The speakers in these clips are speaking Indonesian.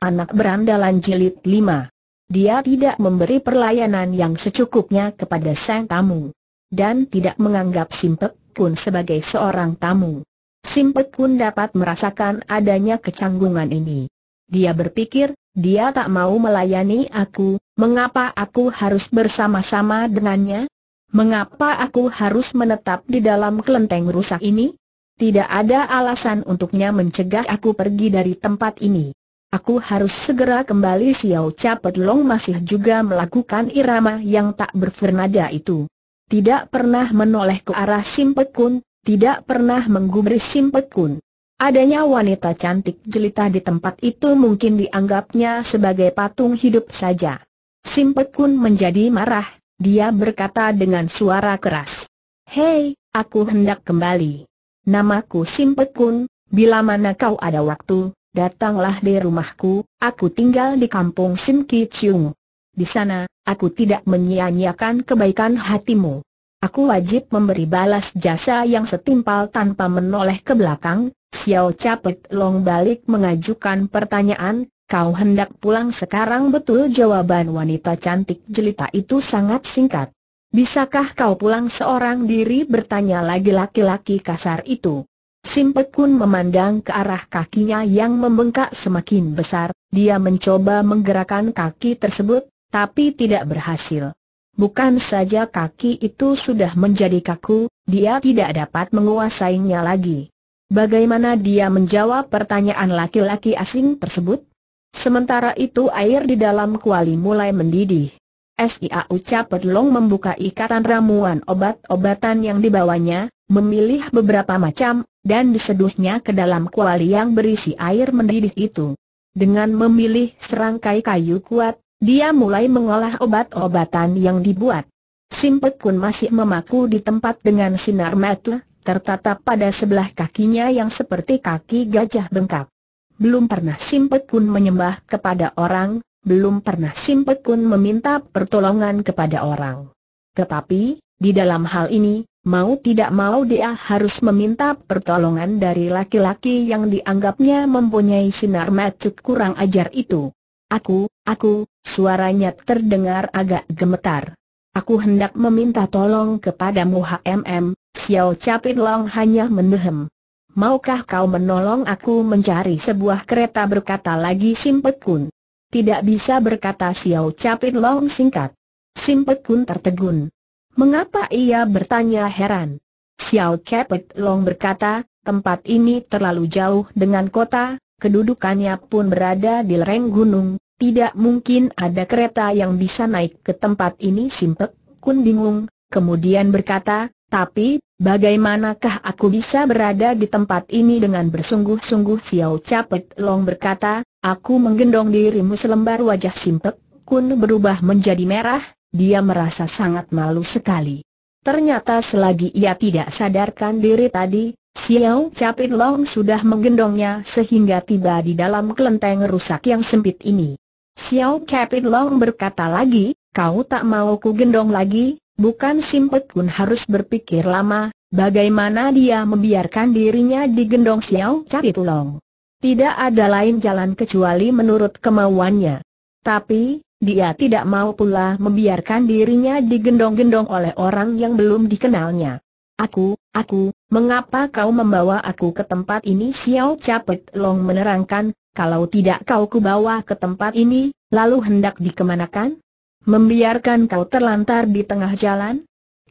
anak berandalan jilid lima. Dia tidak memberi perlayanan yang secukupnya kepada sang tamu. Dan tidak menganggap Simpek Kun sebagai seorang tamu. Simpek Kun dapat merasakan adanya kecanggungan ini. Dia berpikir, dia tak mau melayani aku, mengapa aku harus bersama-sama dengannya? Mengapa aku harus menetap di dalam kelenteng rusak ini? Tidak ada alasan untuknya mencegah aku pergi dari tempat ini. Aku harus segera kembali Xiao Capet Long masih juga melakukan irama yang tak berfernada itu. Tidak pernah menoleh ke arah Simpet Kun, tidak pernah menggubris Simpet Kun. Adanya wanita cantik jelita di tempat itu mungkin dianggapnya sebagai patung hidup saja. Simpet Kun menjadi marah, dia berkata dengan suara keras. Hei, aku hendak kembali. Namaku Simpet Kun, bila mana kau ada waktu, datanglah di rumahku, aku tinggal di kampung Sim Ki Chung. Di sana, aku tidak menyia-nyiakan kebaikan hatimu. Aku wajib memberi balas jasa yang setimpal tanpa menoleh ke belakang. Xiao Capet Long balik mengajukan pertanyaan, kau hendak pulang sekarang betul jawaban wanita cantik jelita itu sangat singkat. Bisakah kau pulang seorang diri bertanya lagi laki-laki kasar itu? Simpet pun memandang ke arah kakinya yang membengkak semakin besar, dia mencoba menggerakkan kaki tersebut, tapi tidak berhasil. Bukan saja kaki itu sudah menjadi kaku, dia tidak dapat menguasainya lagi. Bagaimana dia menjawab pertanyaan laki-laki asing tersebut? Sementara itu air di dalam kuali mulai mendidih. SIA ucap Long membuka ikatan ramuan obat-obatan yang dibawanya, memilih beberapa macam dan diseduhnya ke dalam kuali yang berisi air mendidih itu. Dengan memilih serangkai kayu kuat, dia mulai mengolah obat-obatan yang dibuat. Simpet Kun masih memaku di tempat dengan sinar mata, tertatap pada sebelah kakinya yang seperti kaki gajah bengkak. Belum pernah Simpet Kun menyembah kepada orang, belum pernah Simpet Kun meminta pertolongan kepada orang. Tetapi, di dalam hal ini, Mau tidak mau dia harus meminta pertolongan dari laki-laki yang dianggapnya mempunyai sinar macet kurang ajar itu. Aku, aku, suaranya terdengar agak gemetar. Aku hendak meminta tolong kepadamu HMM, Xiao Capit Long hanya mendehem. Maukah kau menolong aku mencari sebuah kereta berkata lagi Simpet Kun? Tidak bisa berkata Xiao Capit Long singkat. Simpet Kun tertegun. Mengapa ia bertanya heran? Xiao Kepet Long berkata, tempat ini terlalu jauh dengan kota, kedudukannya pun berada di lereng gunung, tidak mungkin ada kereta yang bisa naik ke tempat ini Simpek Kun bingung, kemudian berkata, tapi, bagaimanakah aku bisa berada di tempat ini dengan bersungguh-sungguh Xiao Capek Long berkata, aku menggendong dirimu selembar wajah Simpek Kun berubah menjadi merah, dia merasa sangat malu sekali. Ternyata selagi ia tidak sadarkan diri tadi, Xiao Capit Long sudah menggendongnya sehingga tiba di dalam kelenteng rusak yang sempit ini. Xiao Capit Long berkata lagi, kau tak mau ku gendong lagi, bukan Simpet pun harus berpikir lama, bagaimana dia membiarkan dirinya digendong Xiao Capit Long. Tidak ada lain jalan kecuali menurut kemauannya. Tapi, dia tidak mau pula membiarkan dirinya digendong-gendong oleh orang yang belum dikenalnya. Aku, aku, mengapa kau membawa aku ke tempat ini? Xiao Capet Long menerangkan, kalau tidak kau kubawa ke tempat ini, lalu hendak dikemanakan? Membiarkan kau terlantar di tengah jalan?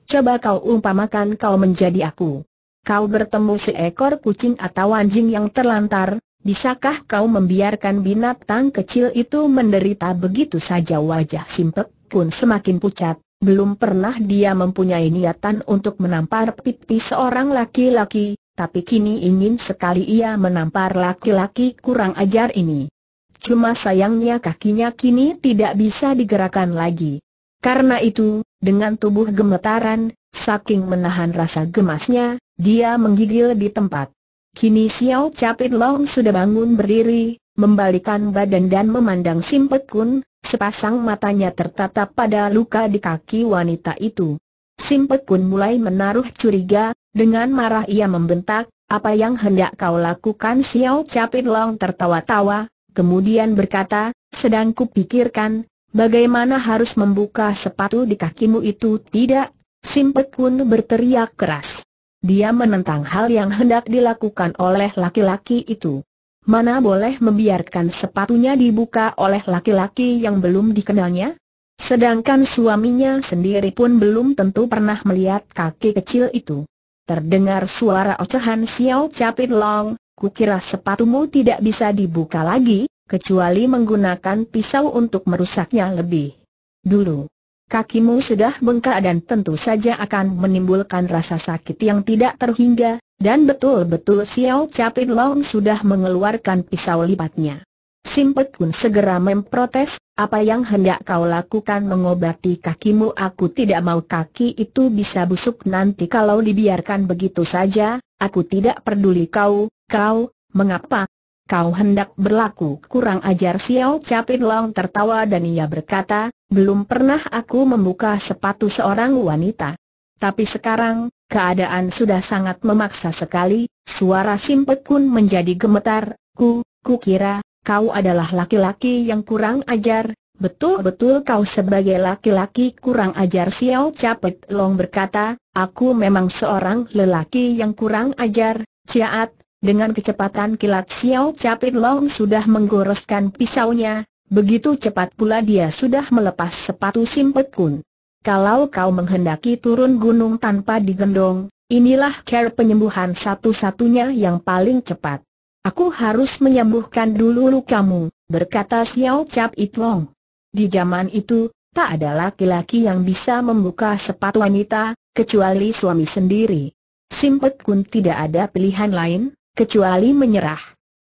Coba kau umpamakan kau menjadi aku. Kau bertemu seekor kucing atau anjing yang terlantar, Bisakah kau membiarkan binatang kecil itu menderita begitu saja wajah Simpek pun semakin pucat, belum pernah dia mempunyai niatan untuk menampar pipi seorang laki-laki, tapi kini ingin sekali ia menampar laki-laki kurang ajar ini. Cuma sayangnya kakinya kini tidak bisa digerakkan lagi. Karena itu, dengan tubuh gemetaran, saking menahan rasa gemasnya, dia menggigil di tempat. Kini Xiao Capit Long sudah bangun berdiri, membalikan badan dan memandang Simpet Kun, sepasang matanya tertatap pada luka di kaki wanita itu. Simpet Kun mulai menaruh curiga, dengan marah ia membentak, apa yang hendak kau lakukan Xiao Capit Long tertawa-tawa, kemudian berkata, sedang kupikirkan, bagaimana harus membuka sepatu di kakimu itu tidak, Simpet Kun berteriak keras. Dia menentang hal yang hendak dilakukan oleh laki-laki itu. Mana boleh membiarkan sepatunya dibuka oleh laki-laki yang belum dikenalnya? Sedangkan suaminya sendiri pun belum tentu pernah melihat kaki kecil itu. Terdengar suara ocehan Xiao Capit Long, kukira sepatumu tidak bisa dibuka lagi, kecuali menggunakan pisau untuk merusaknya lebih dulu kakimu sudah bengkak dan tentu saja akan menimbulkan rasa sakit yang tidak terhingga, dan betul-betul Xiao Capit Long sudah mengeluarkan pisau lipatnya. Simpet pun segera memprotes, apa yang hendak kau lakukan mengobati kakimu aku tidak mau kaki itu bisa busuk nanti kalau dibiarkan begitu saja, aku tidak peduli kau, kau, mengapa, kau hendak berlaku kurang ajar Xiao Capit Long tertawa dan ia berkata, belum pernah aku membuka sepatu seorang wanita. Tapi sekarang, keadaan sudah sangat memaksa sekali, suara Simpek pun menjadi gemetar, ku, ku kira, kau adalah laki-laki yang kurang ajar, betul-betul kau sebagai laki-laki kurang ajar Xiao Capit Long berkata, aku memang seorang lelaki yang kurang ajar, Ciat, dengan kecepatan kilat Xiao Capit Long sudah menggoreskan pisaunya, begitu cepat pula dia sudah melepas sepatu Simpet Kun. Kalau kau menghendaki turun gunung tanpa digendong, inilah care penyembuhan satu-satunya yang paling cepat. Aku harus menyembuhkan dulu lukamu, berkata Xiao Capit Long. Di zaman itu, tak ada laki-laki yang bisa membuka sepatu wanita, kecuali suami sendiri. Simpet Kun tidak ada pilihan lain, kecuali menyerah.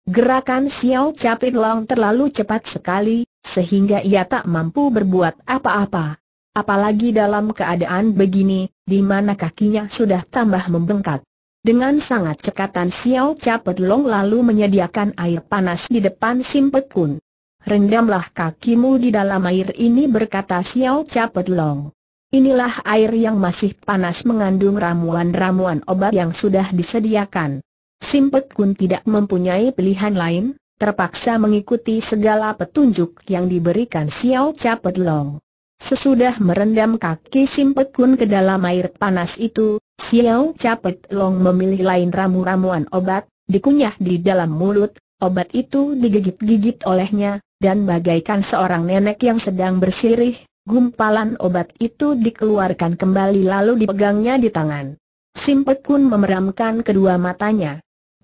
Gerakan Xiao Capit Long terlalu cepat sekali, sehingga ia tak mampu berbuat apa-apa. Apalagi dalam keadaan begini, di mana kakinya sudah tambah membengkak. Dengan sangat cekatan Xiao Capit Long lalu menyediakan air panas di depan Simpet Kun. Rendamlah kakimu di dalam air ini berkata Xiao Capit Long. Inilah air yang masih panas mengandung ramuan-ramuan obat yang sudah disediakan. Simpet Kun tidak mempunyai pilihan lain, terpaksa mengikuti segala petunjuk yang diberikan Xiao Capet Long. Sesudah merendam kaki Simpet Kun ke dalam air panas itu, Xiao Capet Long memilih lain ramu-ramuan obat, dikunyah di dalam mulut, obat itu digigit-gigit olehnya, dan bagaikan seorang nenek yang sedang bersirih, gumpalan obat itu dikeluarkan kembali lalu dipegangnya di tangan. Kun memeramkan kedua matanya.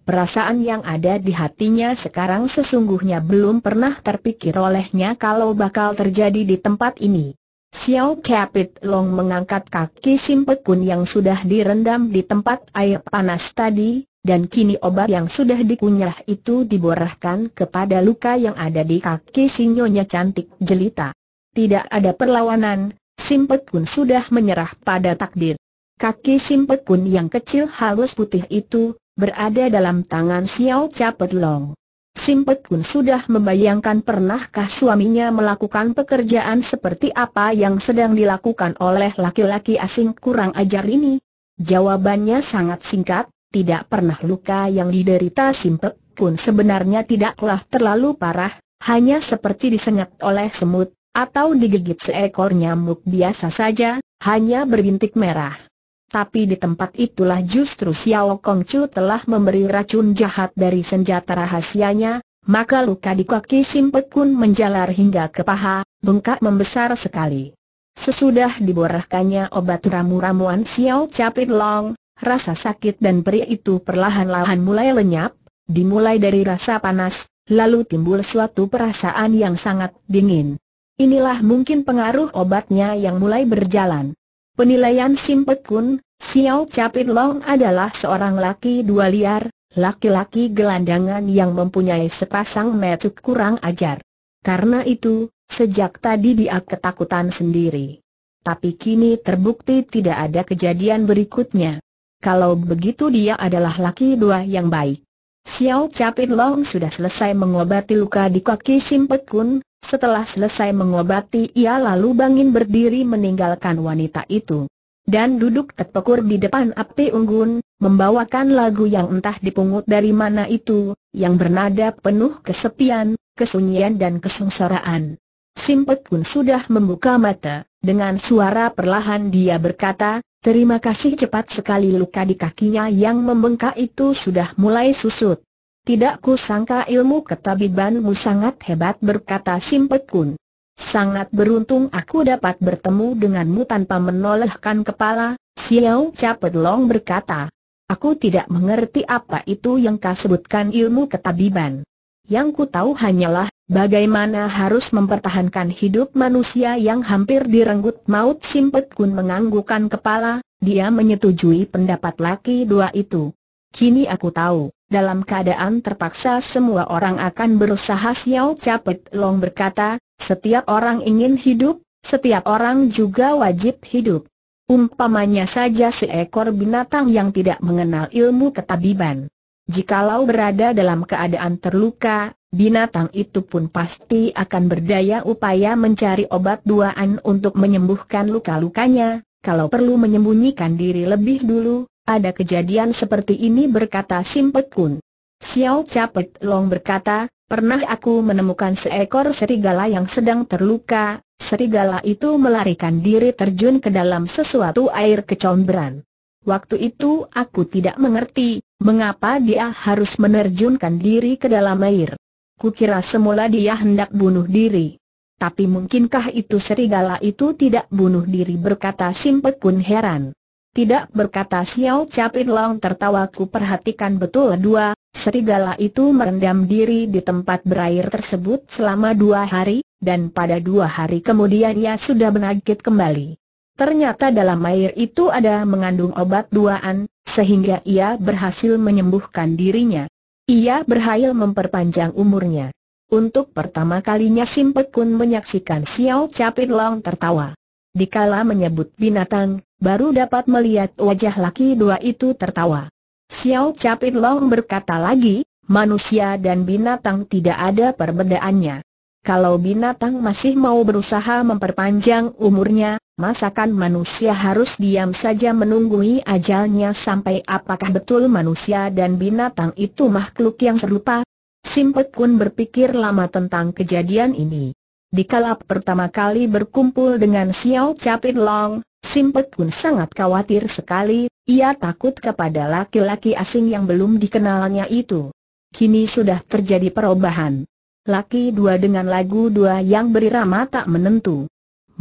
Perasaan yang ada di hatinya sekarang sesungguhnya belum pernah terpikir olehnya kalau bakal terjadi di tempat ini. Xiao Capit Long mengangkat kaki Simpekun yang sudah direndam di tempat air panas tadi, dan kini obat yang sudah dikunyah itu diborahkan kepada luka yang ada di kaki sinyonya cantik jelita. Tidak ada perlawanan, Simpekun sudah menyerah pada takdir. Kaki Simpekun yang kecil halus putih itu, berada dalam tangan Xiao Capet Long. Simpet pun sudah membayangkan pernahkah suaminya melakukan pekerjaan seperti apa yang sedang dilakukan oleh laki-laki asing kurang ajar ini. Jawabannya sangat singkat, tidak pernah luka yang diderita Simpet pun sebenarnya tidaklah terlalu parah, hanya seperti disengat oleh semut, atau digigit seekor nyamuk biasa saja, hanya berbintik merah tapi di tempat itulah justru Xiao Kong telah memberi racun jahat dari senjata rahasianya, maka luka di kaki Simpet Kun menjalar hingga ke paha, bengkak membesar sekali. Sesudah diborahkannya obat ramu-ramuan Xiao Capit Long, rasa sakit dan perih itu perlahan-lahan mulai lenyap, dimulai dari rasa panas, lalu timbul suatu perasaan yang sangat dingin. Inilah mungkin pengaruh obatnya yang mulai berjalan. Penilaian Simpek Kun, Xiao Capit Long adalah seorang laki dua liar, laki-laki gelandangan yang mempunyai sepasang metuk kurang ajar. Karena itu, sejak tadi dia ketakutan sendiri. Tapi kini terbukti tidak ada kejadian berikutnya. Kalau begitu dia adalah laki dua yang baik. Xiao Capit Long sudah selesai mengobati luka di kaki Simpek Kun, setelah selesai mengobati ia lalu bangin berdiri meninggalkan wanita itu. Dan duduk terpekur di depan api unggun, membawakan lagu yang entah dipungut dari mana itu, yang bernada penuh kesepian, kesunyian dan kesengsaraan. Simpet pun sudah membuka mata, dengan suara perlahan dia berkata, terima kasih cepat sekali luka di kakinya yang membengkak itu sudah mulai susut. Tidak kusangka ilmu ketabibanmu sangat hebat berkata Simpet Kun. Sangat beruntung aku dapat bertemu denganmu tanpa menolehkan kepala, Xiao Capet Long berkata. Aku tidak mengerti apa itu yang kau sebutkan ilmu ketabiban. Yang ku tahu hanyalah, bagaimana harus mempertahankan hidup manusia yang hampir direnggut maut Simpet Kun menganggukan kepala, dia menyetujui pendapat laki dua itu. Kini aku tahu dalam keadaan terpaksa semua orang akan berusaha Xiao Capet Long berkata, setiap orang ingin hidup, setiap orang juga wajib hidup. Umpamanya saja seekor binatang yang tidak mengenal ilmu ketabiban. Jikalau berada dalam keadaan terluka, binatang itu pun pasti akan berdaya upaya mencari obat duaan untuk menyembuhkan luka-lukanya, kalau perlu menyembunyikan diri lebih dulu, ada kejadian seperti ini berkata Simpet Kun. Xiao Capet Long berkata, pernah aku menemukan seekor serigala yang sedang terluka, serigala itu melarikan diri terjun ke dalam sesuatu air kecombran. Waktu itu aku tidak mengerti, mengapa dia harus menerjunkan diri ke dalam air. Kukira semula dia hendak bunuh diri. Tapi mungkinkah itu serigala itu tidak bunuh diri berkata Simpet Kun heran. Tidak berkata Xiao Capin Long tertawa ku perhatikan betul dua, serigala itu merendam diri di tempat berair tersebut selama dua hari, dan pada dua hari kemudian ia sudah menagit kembali. Ternyata dalam air itu ada mengandung obat duaan, sehingga ia berhasil menyembuhkan dirinya. Ia berhasil memperpanjang umurnya. Untuk pertama kalinya Simpekun menyaksikan Xiao Capin Long tertawa dikala menyebut binatang, baru dapat melihat wajah laki dua itu tertawa. Xiao Capit Long berkata lagi, manusia dan binatang tidak ada perbedaannya. Kalau binatang masih mau berusaha memperpanjang umurnya, masakan manusia harus diam saja menunggui ajalnya sampai apakah betul manusia dan binatang itu makhluk yang serupa? Simpet pun berpikir lama tentang kejadian ini. Di kalap pertama kali berkumpul dengan Xiao Capit Long, Simpek pun sangat khawatir sekali, ia takut kepada laki-laki asing yang belum dikenalnya itu. Kini sudah terjadi perubahan. Laki dua dengan lagu dua yang berirama tak menentu.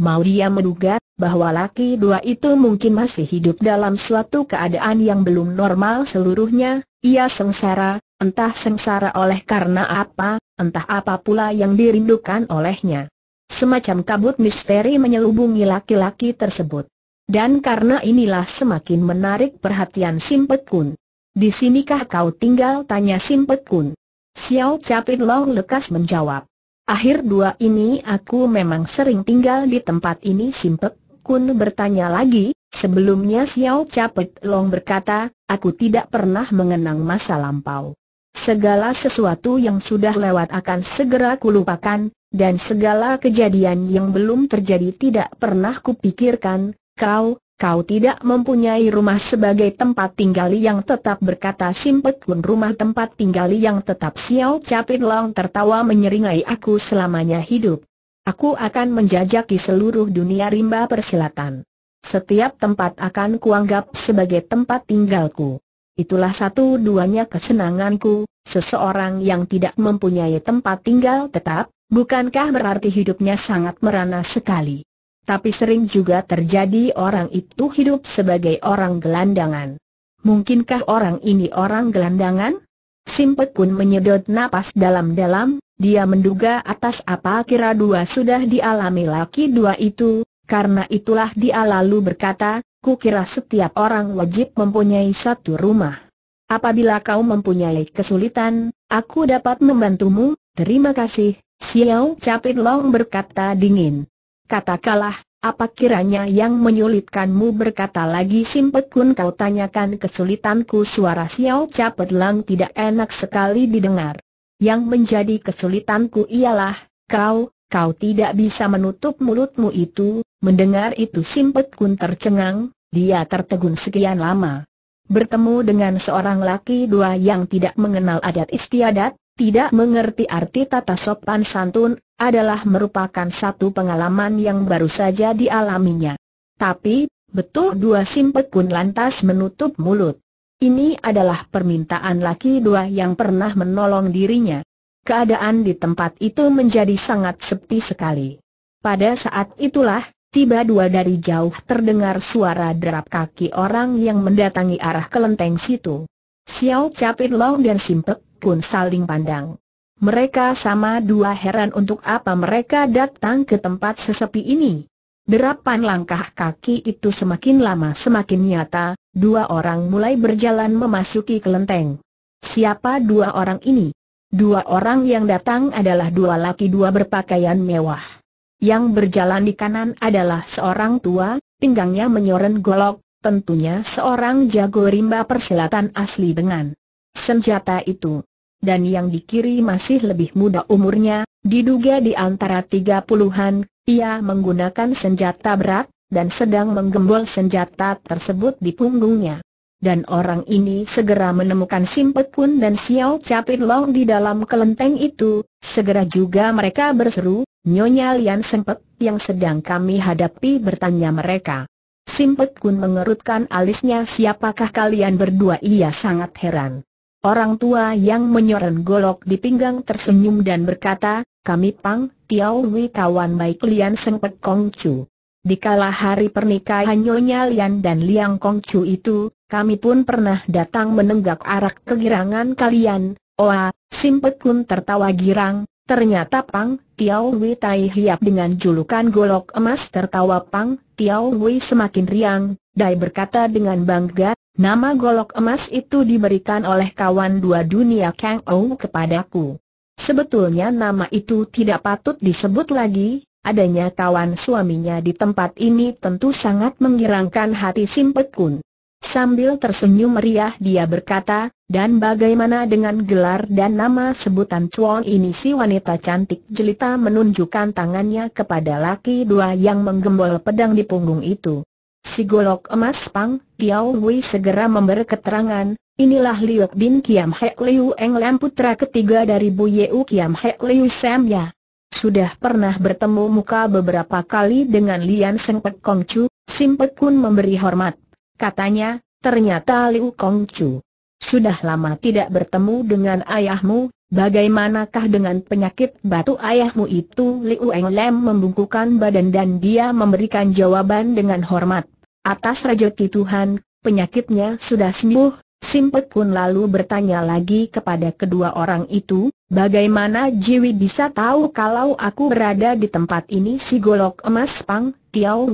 Mau dia menduga bahwa laki dua itu mungkin masih hidup dalam suatu keadaan yang belum normal seluruhnya, ia sengsara, entah sengsara oleh karena apa, entah apa pula yang dirindukan olehnya. Semacam kabut misteri menyelubungi laki-laki tersebut. Dan karena inilah semakin menarik perhatian Simpet Kun. Di sinikah kau tinggal tanya Simpet Kun? Xiao Capit Long lekas menjawab. Akhir dua ini aku memang sering tinggal di tempat ini Simpet Kun bertanya lagi, sebelumnya Xiao Capit Long berkata, aku tidak pernah mengenang masa lampau. Segala sesuatu yang sudah lewat akan segera kulupakan, dan segala kejadian yang belum terjadi tidak pernah kupikirkan, kau, kau tidak mempunyai rumah sebagai tempat tinggal yang tetap berkata simpet pun rumah tempat tinggal yang tetap siau Capit Long tertawa menyeringai aku selamanya hidup. Aku akan menjajaki seluruh dunia rimba persilatan. Setiap tempat akan kuanggap sebagai tempat tinggalku. Itulah satu-duanya kesenanganku, seseorang yang tidak mempunyai tempat tinggal tetap, bukankah berarti hidupnya sangat merana sekali. Tapi sering juga terjadi orang itu hidup sebagai orang gelandangan. Mungkinkah orang ini orang gelandangan? Simpet pun menyedot napas dalam-dalam, dia menduga atas apa kira dua sudah dialami laki dua itu, karena itulah dia lalu berkata, kira setiap orang wajib mempunyai satu rumah. Apabila kau mempunyai kesulitan, aku dapat membantumu, terima kasih, Xiao Capit Long berkata dingin. Katakanlah, apa kiranya yang menyulitkanmu berkata lagi Simpet Kun kau tanyakan kesulitanku suara Xiao Capet Lang tidak enak sekali didengar. Yang menjadi kesulitanku ialah, kau, kau tidak bisa menutup mulutmu itu, mendengar itu Simpet Kun tercengang, dia tertegun sekian lama. Bertemu dengan seorang laki dua yang tidak mengenal adat istiadat, tidak mengerti arti tata sopan santun, adalah merupakan satu pengalaman yang baru saja dialaminya. Tapi, betul dua simpek pun lantas menutup mulut. Ini adalah permintaan laki dua yang pernah menolong dirinya. Keadaan di tempat itu menjadi sangat sepi sekali. Pada saat itulah, Tiba dua dari jauh terdengar suara derap kaki orang yang mendatangi arah kelenteng situ. Xiao Capit Long dan Simpek pun saling pandang. Mereka sama dua heran untuk apa mereka datang ke tempat sesepi ini. Derapan langkah kaki itu semakin lama semakin nyata, dua orang mulai berjalan memasuki kelenteng. Siapa dua orang ini? Dua orang yang datang adalah dua laki dua berpakaian mewah. Yang berjalan di kanan adalah seorang tua, pinggangnya menyoren golok, tentunya seorang jago rimba persilatan asli dengan senjata itu. Dan yang di kiri masih lebih muda umurnya, diduga di antara tiga puluhan, ia menggunakan senjata berat, dan sedang menggembol senjata tersebut di punggungnya. Dan orang ini segera menemukan Simpet Kun dan Xiao Capit Long di dalam kelenteng itu, segera juga mereka berseru, Nyonya Lian Sempet yang sedang kami hadapi bertanya mereka. Simpet Kun mengerutkan alisnya siapakah kalian berdua ia sangat heran. Orang tua yang menyorong golok di pinggang tersenyum dan berkata, kami Pang, Tiao Wei kawan baik Lian Sempet Kong Chu. Di kala hari pernikahan Nyonya Lian dan Liang Kong Chu itu, kami pun pernah datang menenggak arak kegirangan kalian. Oa, Simpet Kun tertawa girang, Ternyata Pang Tiao Wei Tai Hiap dengan julukan golok emas tertawa Pang Tiao Wei semakin riang, Dai berkata dengan bangga, nama golok emas itu diberikan oleh kawan dua dunia Kang Ou kepadaku. Sebetulnya nama itu tidak patut disebut lagi, adanya kawan suaminya di tempat ini tentu sangat menggirangkan hati Simpekun. Sambil tersenyum meriah dia berkata, dan bagaimana dengan gelar dan nama sebutan Chuan ini si wanita cantik jelita menunjukkan tangannya kepada laki dua yang menggembol pedang di punggung itu. Si golok emas Pang, Tiao Wei segera memberi keterangan, inilah Liu Bin Kiam Hek Liu Eng Lam putra ketiga dari Bu Yeu Kiam Hek Liu Sam Ya. Sudah pernah bertemu muka beberapa kali dengan Lian Seng Pek Kong Chu, Sim Pek Kun memberi hormat. Katanya, ternyata Liu Kong Chu sudah lama tidak bertemu dengan ayahmu, bagaimanakah dengan penyakit batu ayahmu itu? Liu Eng Lem membungkukan badan dan dia memberikan jawaban dengan hormat. Atas rejeki Tuhan, penyakitnya sudah sembuh. Simpet pun lalu bertanya lagi kepada kedua orang itu, bagaimana Jiwi bisa tahu kalau aku berada di tempat ini si golok emas Pang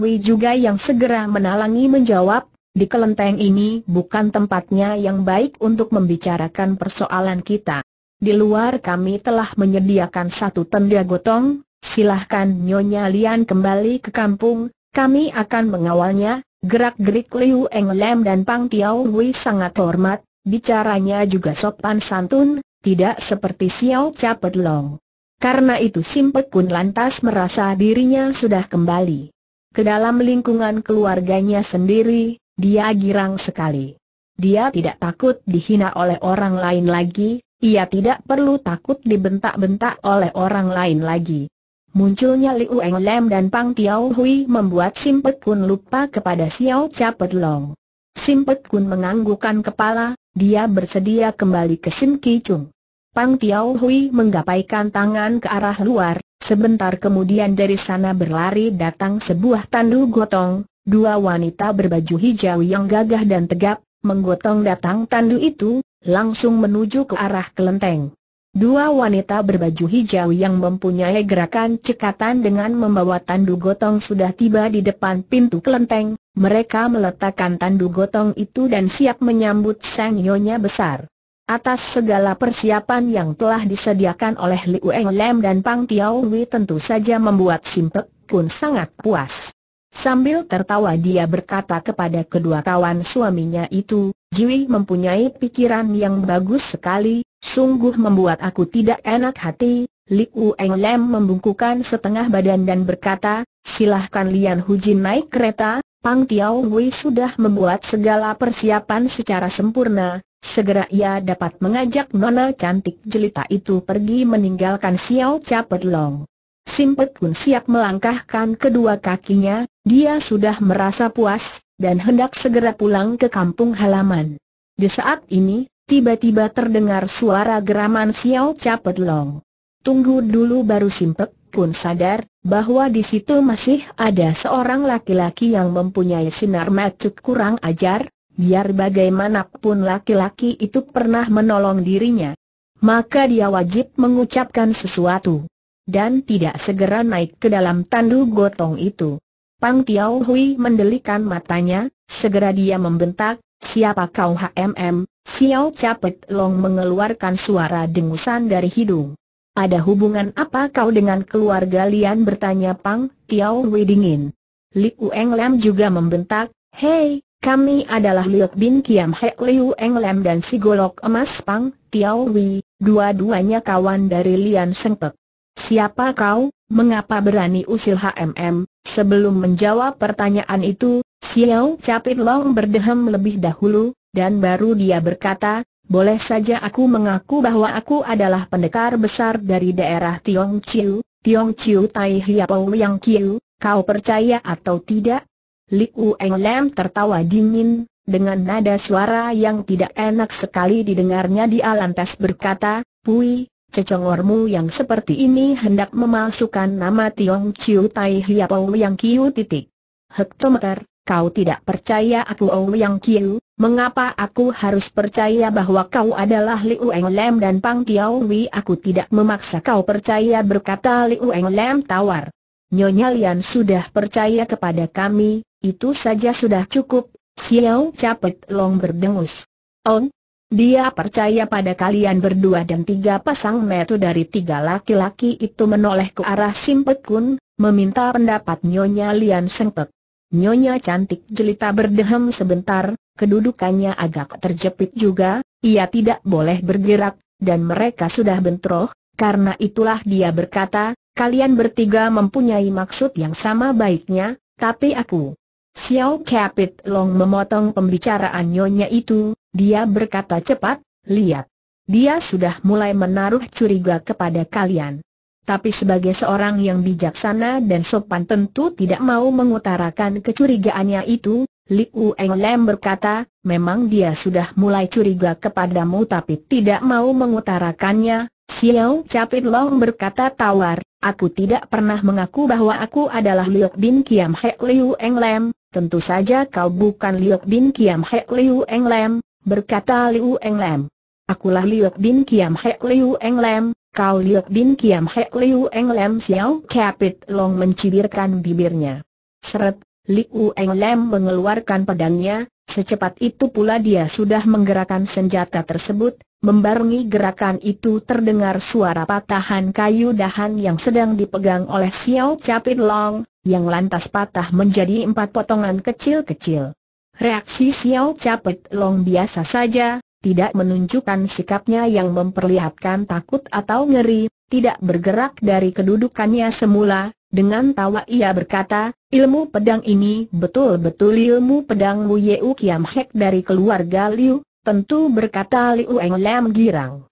Wei juga yang segera menalangi menjawab, di kelenteng ini bukan tempatnya yang baik untuk membicarakan persoalan kita. Di luar kami telah menyediakan satu tenda gotong, silahkan Nyonya Lian kembali ke kampung, kami akan mengawalnya. Gerak-gerik Liu Eng Lem dan Pang Tiao Wei sangat hormat, bicaranya juga sopan santun, tidak seperti Xiao Capet Long. Karena itu Simpek Kun lantas merasa dirinya sudah kembali ke dalam lingkungan keluarganya sendiri, dia girang sekali. Dia tidak takut dihina oleh orang lain lagi, ia tidak perlu takut dibentak-bentak oleh orang lain lagi. Munculnya Liu Eng Lem dan Pang Tiao Hui membuat Simpet Kun lupa kepada Xiao Capet Long. Simpet Kun menganggukkan kepala, dia bersedia kembali ke Sim Ki Chung. Pang Tiao Hui menggapaikan tangan ke arah luar, sebentar kemudian dari sana berlari datang sebuah tandu gotong, Dua wanita berbaju hijau yang gagah dan tegap, menggotong datang tandu itu, langsung menuju ke arah kelenteng. Dua wanita berbaju hijau yang mempunyai gerakan cekatan dengan membawa tandu gotong sudah tiba di depan pintu kelenteng, mereka meletakkan tandu gotong itu dan siap menyambut sang nyonya besar. Atas segala persiapan yang telah disediakan oleh Liu Eng Lem dan Pang Tiao Wei tentu saja membuat Simpek Kun sangat puas. Sambil tertawa dia berkata kepada kedua kawan suaminya itu, Jui mempunyai pikiran yang bagus sekali, sungguh membuat aku tidak enak hati. Liu Eng Lem membungkukan setengah badan dan berkata, silahkan Lian Hujin naik kereta, Pang Tiao Wei sudah membuat segala persiapan secara sempurna, segera ia dapat mengajak nona cantik jelita itu pergi meninggalkan Xiao Capet Long. Simpet Kun siap melangkahkan kedua kakinya, dia sudah merasa puas, dan hendak segera pulang ke kampung halaman. Di saat ini, tiba-tiba terdengar suara geraman Xiao Capet Long. Tunggu dulu baru Simpet Kun sadar, bahwa di situ masih ada seorang laki-laki yang mempunyai sinar macet kurang ajar, biar bagaimanapun laki-laki itu pernah menolong dirinya. Maka dia wajib mengucapkan sesuatu dan tidak segera naik ke dalam tandu gotong itu. Pang Tiao Hui mendelikan matanya, segera dia membentak, siapa kau HMM, Xiao Capet Long mengeluarkan suara dengusan dari hidung. Ada hubungan apa kau dengan keluarga Lian bertanya Pang Tiao Hui dingin. Liu Eng Lam juga membentak, hei, kami adalah Liot Bin Kiam Hek Liu Eng Lam dan si golok emas Pang Tiao Hui, dua-duanya kawan dari Lian Sengpek. Siapa kau, mengapa berani usil HMM? Sebelum menjawab pertanyaan itu, Xiao Capit Long berdehem lebih dahulu, dan baru dia berkata, boleh saja aku mengaku bahwa aku adalah pendekar besar dari daerah Tiong Chiu, Tiong Chiu Tai Hiapau Yang Kiu, kau percaya atau tidak? Liu Eng Lam tertawa dingin, dengan nada suara yang tidak enak sekali didengarnya di alantas berkata, Pui, Cecongormu yang seperti ini hendak memalsukan nama Tiong Chiu Tai Hiap Yang Kiu titik. Hektometer, kau tidak percaya aku Yang Kiu, mengapa aku harus percaya bahwa kau adalah Liu Eng Lam dan Pang Tiao Wei aku tidak memaksa kau percaya berkata Liu Eng Lam tawar. Nyonya Lian sudah percaya kepada kami, itu saja sudah cukup, Xiao capet Long berdengus. Ong, dia percaya pada kalian berdua dan tiga pasang metu dari tiga laki-laki itu menoleh ke arah Simpek Kun, meminta pendapat Nyonya Lian Sengpek. Nyonya cantik jelita berdehem sebentar, kedudukannya agak terjepit juga, ia tidak boleh bergerak, dan mereka sudah bentroh, karena itulah dia berkata, kalian bertiga mempunyai maksud yang sama baiknya, tapi aku. Xiao Capit Long memotong pembicaraan nyonya itu, dia berkata cepat, lihat. Dia sudah mulai menaruh curiga kepada kalian. Tapi sebagai seorang yang bijaksana dan sopan tentu tidak mau mengutarakan kecurigaannya itu, Liu Eng Lam berkata, memang dia sudah mulai curiga kepadamu tapi tidak mau mengutarakannya, Xiao Capit Long berkata tawar, aku tidak pernah mengaku bahwa aku adalah Liu Bin Kiam Hek Liu Eng Lam. tentu saja kau bukan Liu Bin Kiam Hek Liu Eng Lam berkata Liu Englem. Akulah Liu Bin Kiam Hek Liu Englem, kau Liu Bin Kiam Hek Liu Englem Xiao Kapit Long mencibirkan bibirnya. Seret, Liu Englem mengeluarkan pedangnya, secepat itu pula dia sudah menggerakkan senjata tersebut, membarengi gerakan itu terdengar suara patahan kayu dahan yang sedang dipegang oleh Xiao Kapit Long, yang lantas patah menjadi empat potongan kecil-kecil. Reaksi Xiao Capet Long biasa saja, tidak menunjukkan sikapnya yang memperlihatkan takut atau ngeri, tidak bergerak dari kedudukannya semula, dengan tawa ia berkata, ilmu pedang ini betul-betul ilmu pedang Mu Yeu Kiam Hek dari keluarga Liu, tentu berkata Liu Eng Lam girang.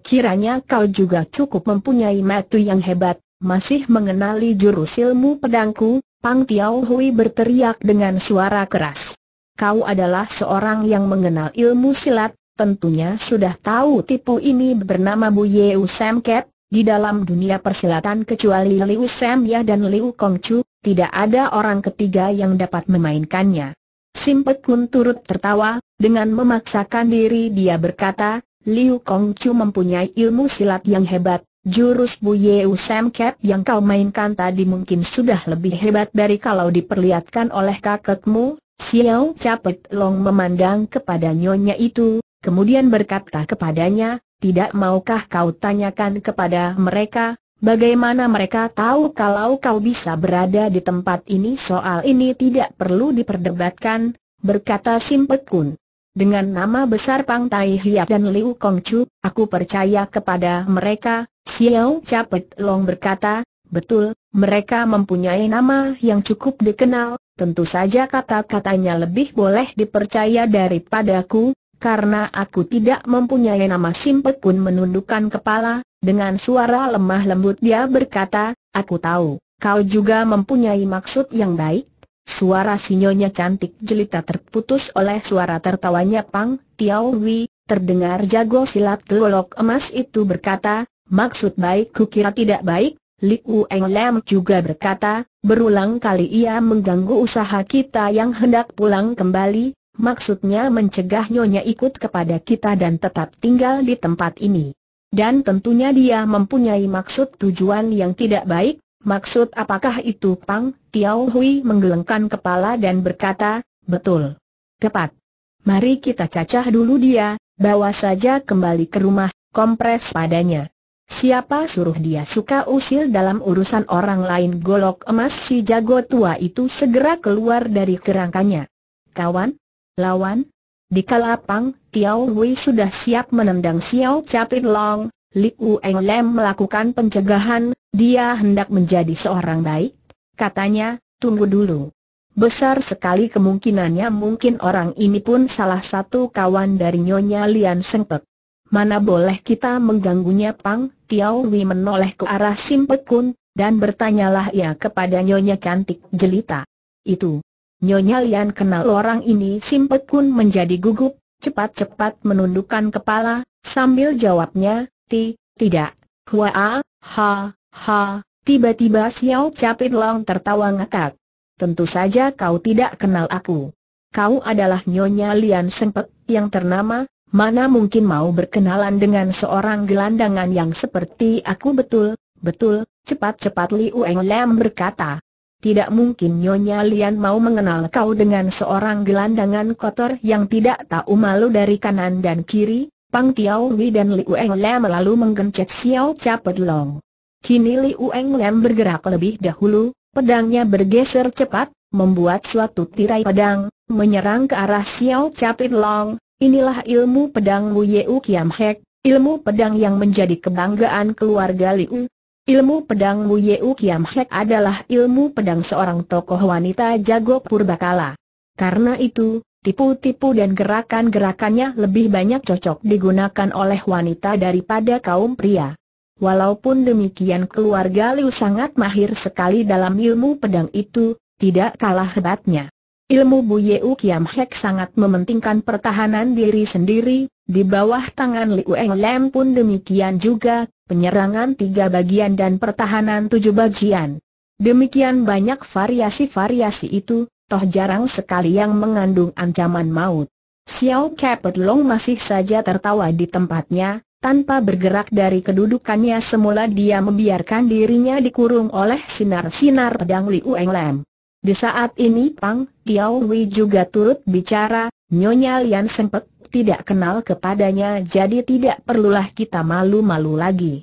Kiranya kau juga cukup mempunyai matu yang hebat, masih mengenali jurus ilmu pedangku, Pang Tiao Hui berteriak dengan suara keras kau adalah seorang yang mengenal ilmu silat, tentunya sudah tahu tipu ini bernama Bu Yeu Sam Ket, di dalam dunia persilatan kecuali Liu Sam Ya dan Liu Kong Chu, tidak ada orang ketiga yang dapat memainkannya. Simpek pun turut tertawa, dengan memaksakan diri dia berkata, Liu Kong Chu mempunyai ilmu silat yang hebat, jurus Bu Yeu Sam yang kau mainkan tadi mungkin sudah lebih hebat dari kalau diperlihatkan oleh kakekmu, Xiao Capet Long memandang kepada nyonya itu, kemudian berkata kepadanya, tidak maukah kau tanyakan kepada mereka, bagaimana mereka tahu kalau kau bisa berada di tempat ini soal ini tidak perlu diperdebatkan, berkata Simpek Kun. Dengan nama besar Pang Tai Hiap dan Liu Kong Chu, aku percaya kepada mereka, Xiao Capet Long berkata, Betul, mereka mempunyai nama yang cukup dikenal, tentu saja kata-katanya lebih boleh dipercaya daripadaku, karena aku tidak mempunyai nama simpet pun menundukkan kepala, dengan suara lemah lembut dia berkata, aku tahu, kau juga mempunyai maksud yang baik. Suara sinyonya cantik jelita terputus oleh suara tertawanya Pang Tiao Wei terdengar jago silat gelolok emas itu berkata, maksud baik kukira tidak baik, Liu Eng Lam juga berkata, berulang kali ia mengganggu usaha kita yang hendak pulang kembali, maksudnya mencegah Nyonya ikut kepada kita dan tetap tinggal di tempat ini. Dan tentunya dia mempunyai maksud tujuan yang tidak baik, maksud apakah itu Pang Tiao Hui menggelengkan kepala dan berkata, betul. Tepat. Mari kita cacah dulu dia, bawa saja kembali ke rumah, kompres padanya. Siapa suruh dia suka usil dalam urusan orang lain golok emas si jago tua itu segera keluar dari kerangkanya. Kawan? Lawan? Di kalapang, Tiao Wei sudah siap menendang Xiao Capit Long, Liu Eng Lem melakukan pencegahan, dia hendak menjadi seorang baik. Katanya, tunggu dulu. Besar sekali kemungkinannya mungkin orang ini pun salah satu kawan dari Nyonya Lian Sengpek mana boleh kita mengganggunya Pang, Tiao Wei menoleh ke arah Simpek Kun, dan bertanyalah ia kepada Nyonya Cantik Jelita. Itu. Nyonya Lian kenal orang ini Simpek Kun menjadi gugup, cepat-cepat menundukkan kepala, sambil jawabnya, Ti, tidak, Hua, ha, ha, tiba-tiba Xiao Capit Long tertawa ngakak. Tentu saja kau tidak kenal aku. Kau adalah Nyonya Lian Sempek yang ternama, Mana mungkin mau berkenalan dengan seorang gelandangan yang seperti aku betul, betul, cepat-cepat Liu Eng Lam berkata. Tidak mungkin Nyonya Lian mau mengenal kau dengan seorang gelandangan kotor yang tidak tahu malu dari kanan dan kiri, Pang Tiao Wei dan Liu Eng Lam lalu menggencet Xiao Cha Long. Kini Liu Eng Lam bergerak lebih dahulu, pedangnya bergeser cepat, membuat suatu tirai pedang, menyerang ke arah Xiao Capit Long, Inilah ilmu pedang Yeu Kiam Hek, ilmu pedang yang menjadi kebanggaan keluarga Liu. Ilmu pedang Yeu Kiam Hek adalah ilmu pedang seorang tokoh wanita jago purbakala. Karena itu, tipu-tipu dan gerakan-gerakannya lebih banyak cocok digunakan oleh wanita daripada kaum pria. Walaupun demikian keluarga Liu sangat mahir sekali dalam ilmu pedang itu, tidak kalah hebatnya. Ilmu Bu U Kiam Hek sangat mementingkan pertahanan diri sendiri, di bawah tangan Liu Eng Lam pun demikian juga, penyerangan tiga bagian dan pertahanan tujuh bagian. Demikian banyak variasi-variasi itu, toh jarang sekali yang mengandung ancaman maut. Xiao Kepet Long masih saja tertawa di tempatnya, tanpa bergerak dari kedudukannya semula dia membiarkan dirinya dikurung oleh sinar-sinar pedang Liu Eng Lam. Di saat ini Pang Tiao Wei juga turut bicara, Nyonya Lian sempat tidak kenal kepadanya jadi tidak perlulah kita malu-malu lagi.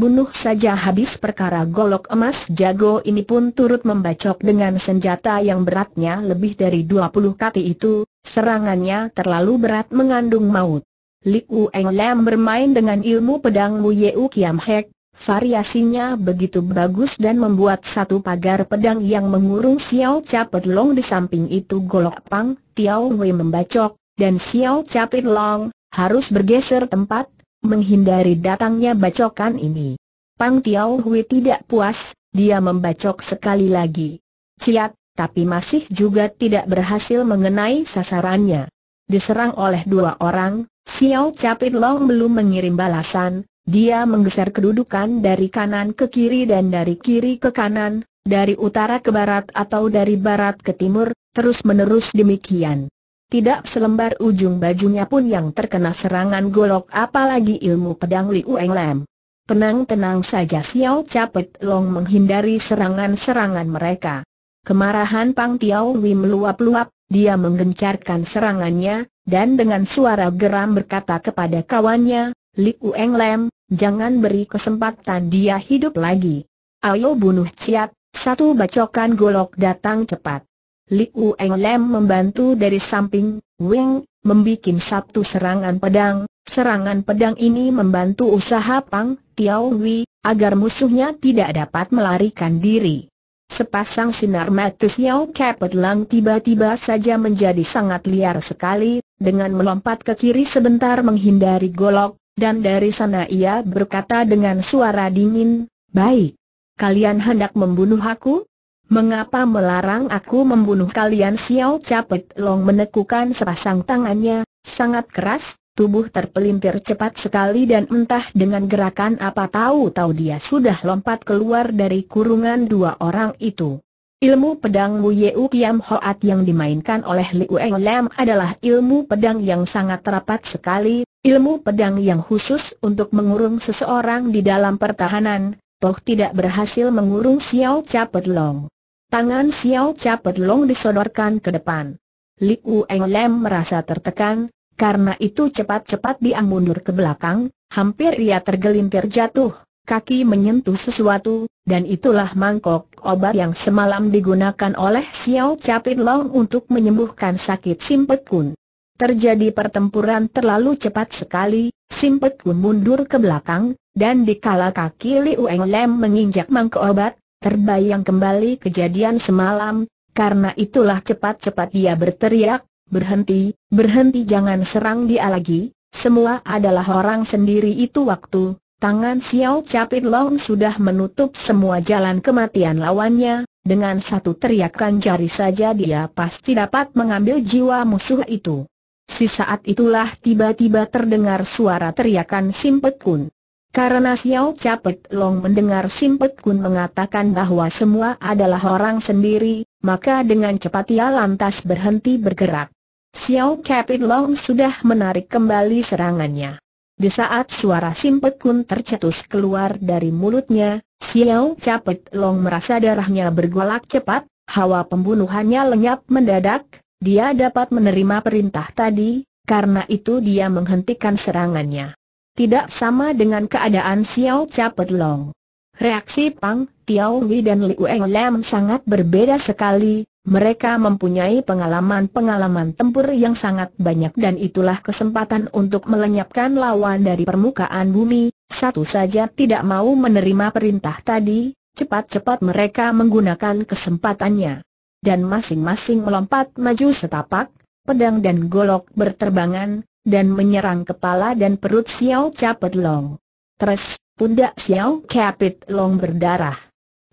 Bunuh saja habis perkara golok emas jago ini pun turut membacok dengan senjata yang beratnya lebih dari 20 kati itu, serangannya terlalu berat mengandung maut. Li Eng Lam bermain dengan ilmu pedang Mu Yeu Kiam Hek, Variasinya begitu bagus dan membuat satu pagar pedang yang mengurung Xiao Capit Long di samping itu golok pang, Tiao Wei membacok, dan Xiao Capit Long harus bergeser tempat, menghindari datangnya bacokan ini. Pang Tiao Hui tidak puas, dia membacok sekali lagi. Ciat, tapi masih juga tidak berhasil mengenai sasarannya. Diserang oleh dua orang, Xiao Capit Long belum mengirim balasan, dia menggeser kedudukan dari kanan ke kiri dan dari kiri ke kanan, dari utara ke barat atau dari barat ke timur, terus-menerus demikian. Tidak selembar ujung bajunya pun yang terkena serangan golok apalagi ilmu pedang Liu Eng Lam. Tenang-tenang saja Xiao Capet Long menghindari serangan-serangan mereka. Kemarahan Pang Tiao Wei meluap-luap, dia menggencarkan serangannya, dan dengan suara geram berkata kepada kawannya, Liu Eng Lem, jangan beri kesempatan dia hidup lagi. Ayo bunuh Ciat, satu bacokan golok datang cepat. Liu Eng Lem membantu dari samping, Wing, membuat satu serangan pedang. Serangan pedang ini membantu usaha Pang Tiao Wei agar musuhnya tidak dapat melarikan diri. Sepasang sinar mata Xiao Lang tiba-tiba saja menjadi sangat liar sekali, dengan melompat ke kiri sebentar menghindari golok, dan dari sana ia berkata dengan suara dingin, Baik, kalian hendak membunuh aku? Mengapa melarang aku membunuh kalian? Xiao Capet Long menekukan sepasang tangannya, sangat keras, tubuh terpelintir cepat sekali dan entah dengan gerakan apa tahu-tahu dia sudah lompat keluar dari kurungan dua orang itu. Ilmu pedang Yeu Kiam Hoat yang dimainkan oleh Liu Eng Lam adalah ilmu pedang yang sangat rapat sekali, ilmu pedang yang khusus untuk mengurung seseorang di dalam pertahanan, toh tidak berhasil mengurung Xiao Capet Long. Tangan Xiao Capet Long disodorkan ke depan. Liu Eng Lam merasa tertekan, karena itu cepat-cepat dia mundur ke belakang, hampir ia tergelintir jatuh kaki menyentuh sesuatu, dan itulah mangkok obat yang semalam digunakan oleh Xiao Capit Long untuk menyembuhkan sakit Simpet Kun. Terjadi pertempuran terlalu cepat sekali, Simpet Kun mundur ke belakang, dan dikala kaki Liu Eng Lem menginjak mangkok obat, terbayang kembali kejadian semalam, karena itulah cepat-cepat dia berteriak, berhenti, berhenti jangan serang dia lagi, semua adalah orang sendiri itu waktu, Tangan Xiao Capit Long sudah menutup semua jalan kematian lawannya, dengan satu teriakan jari saja dia pasti dapat mengambil jiwa musuh itu. Si saat itulah tiba-tiba terdengar suara teriakan Simpet Kun. Karena Xiao Capit Long mendengar Simpet Kun mengatakan bahwa semua adalah orang sendiri, maka dengan cepat ia lantas berhenti bergerak. Xiao Capit Long sudah menarik kembali serangannya. Di saat suara Simpet pun tercetus keluar dari mulutnya, Xiao Capet Long merasa darahnya bergolak cepat, hawa pembunuhannya lenyap mendadak, dia dapat menerima perintah tadi, karena itu dia menghentikan serangannya. Tidak sama dengan keadaan Xiao Capet Long. Reaksi Pang Tiao Wei dan Liu Eng Lam sangat berbeda sekali, mereka mempunyai pengalaman-pengalaman tempur yang sangat banyak dan itulah kesempatan untuk melenyapkan lawan dari permukaan bumi, satu saja tidak mau menerima perintah tadi, cepat-cepat mereka menggunakan kesempatannya. Dan masing-masing melompat maju setapak, pedang dan golok berterbangan, dan menyerang kepala dan perut Xiao Capit Long. Terus, pundak Xiao Capit Long berdarah.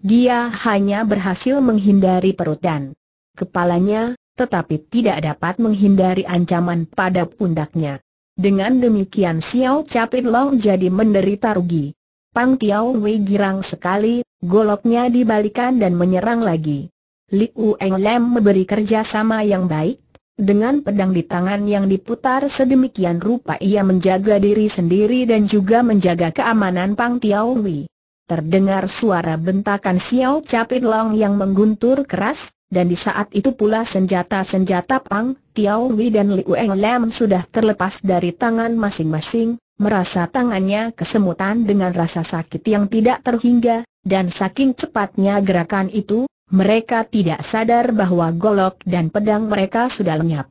Dia hanya berhasil menghindari perut dan kepalanya, tetapi tidak dapat menghindari ancaman pada pundaknya. Dengan demikian Xiao Capit Long jadi menderita rugi. Pang Tiao Wei girang sekali, goloknya dibalikan dan menyerang lagi. Liu Eng Lam memberi kerjasama yang baik, dengan pedang di tangan yang diputar sedemikian rupa ia menjaga diri sendiri dan juga menjaga keamanan Pang Tiao Wei terdengar suara bentakan Xiao Capit Long yang mengguntur keras, dan di saat itu pula senjata-senjata Pang, Tiao Wei dan Liu Eng Lam sudah terlepas dari tangan masing-masing, merasa tangannya kesemutan dengan rasa sakit yang tidak terhingga, dan saking cepatnya gerakan itu, mereka tidak sadar bahwa golok dan pedang mereka sudah lenyap.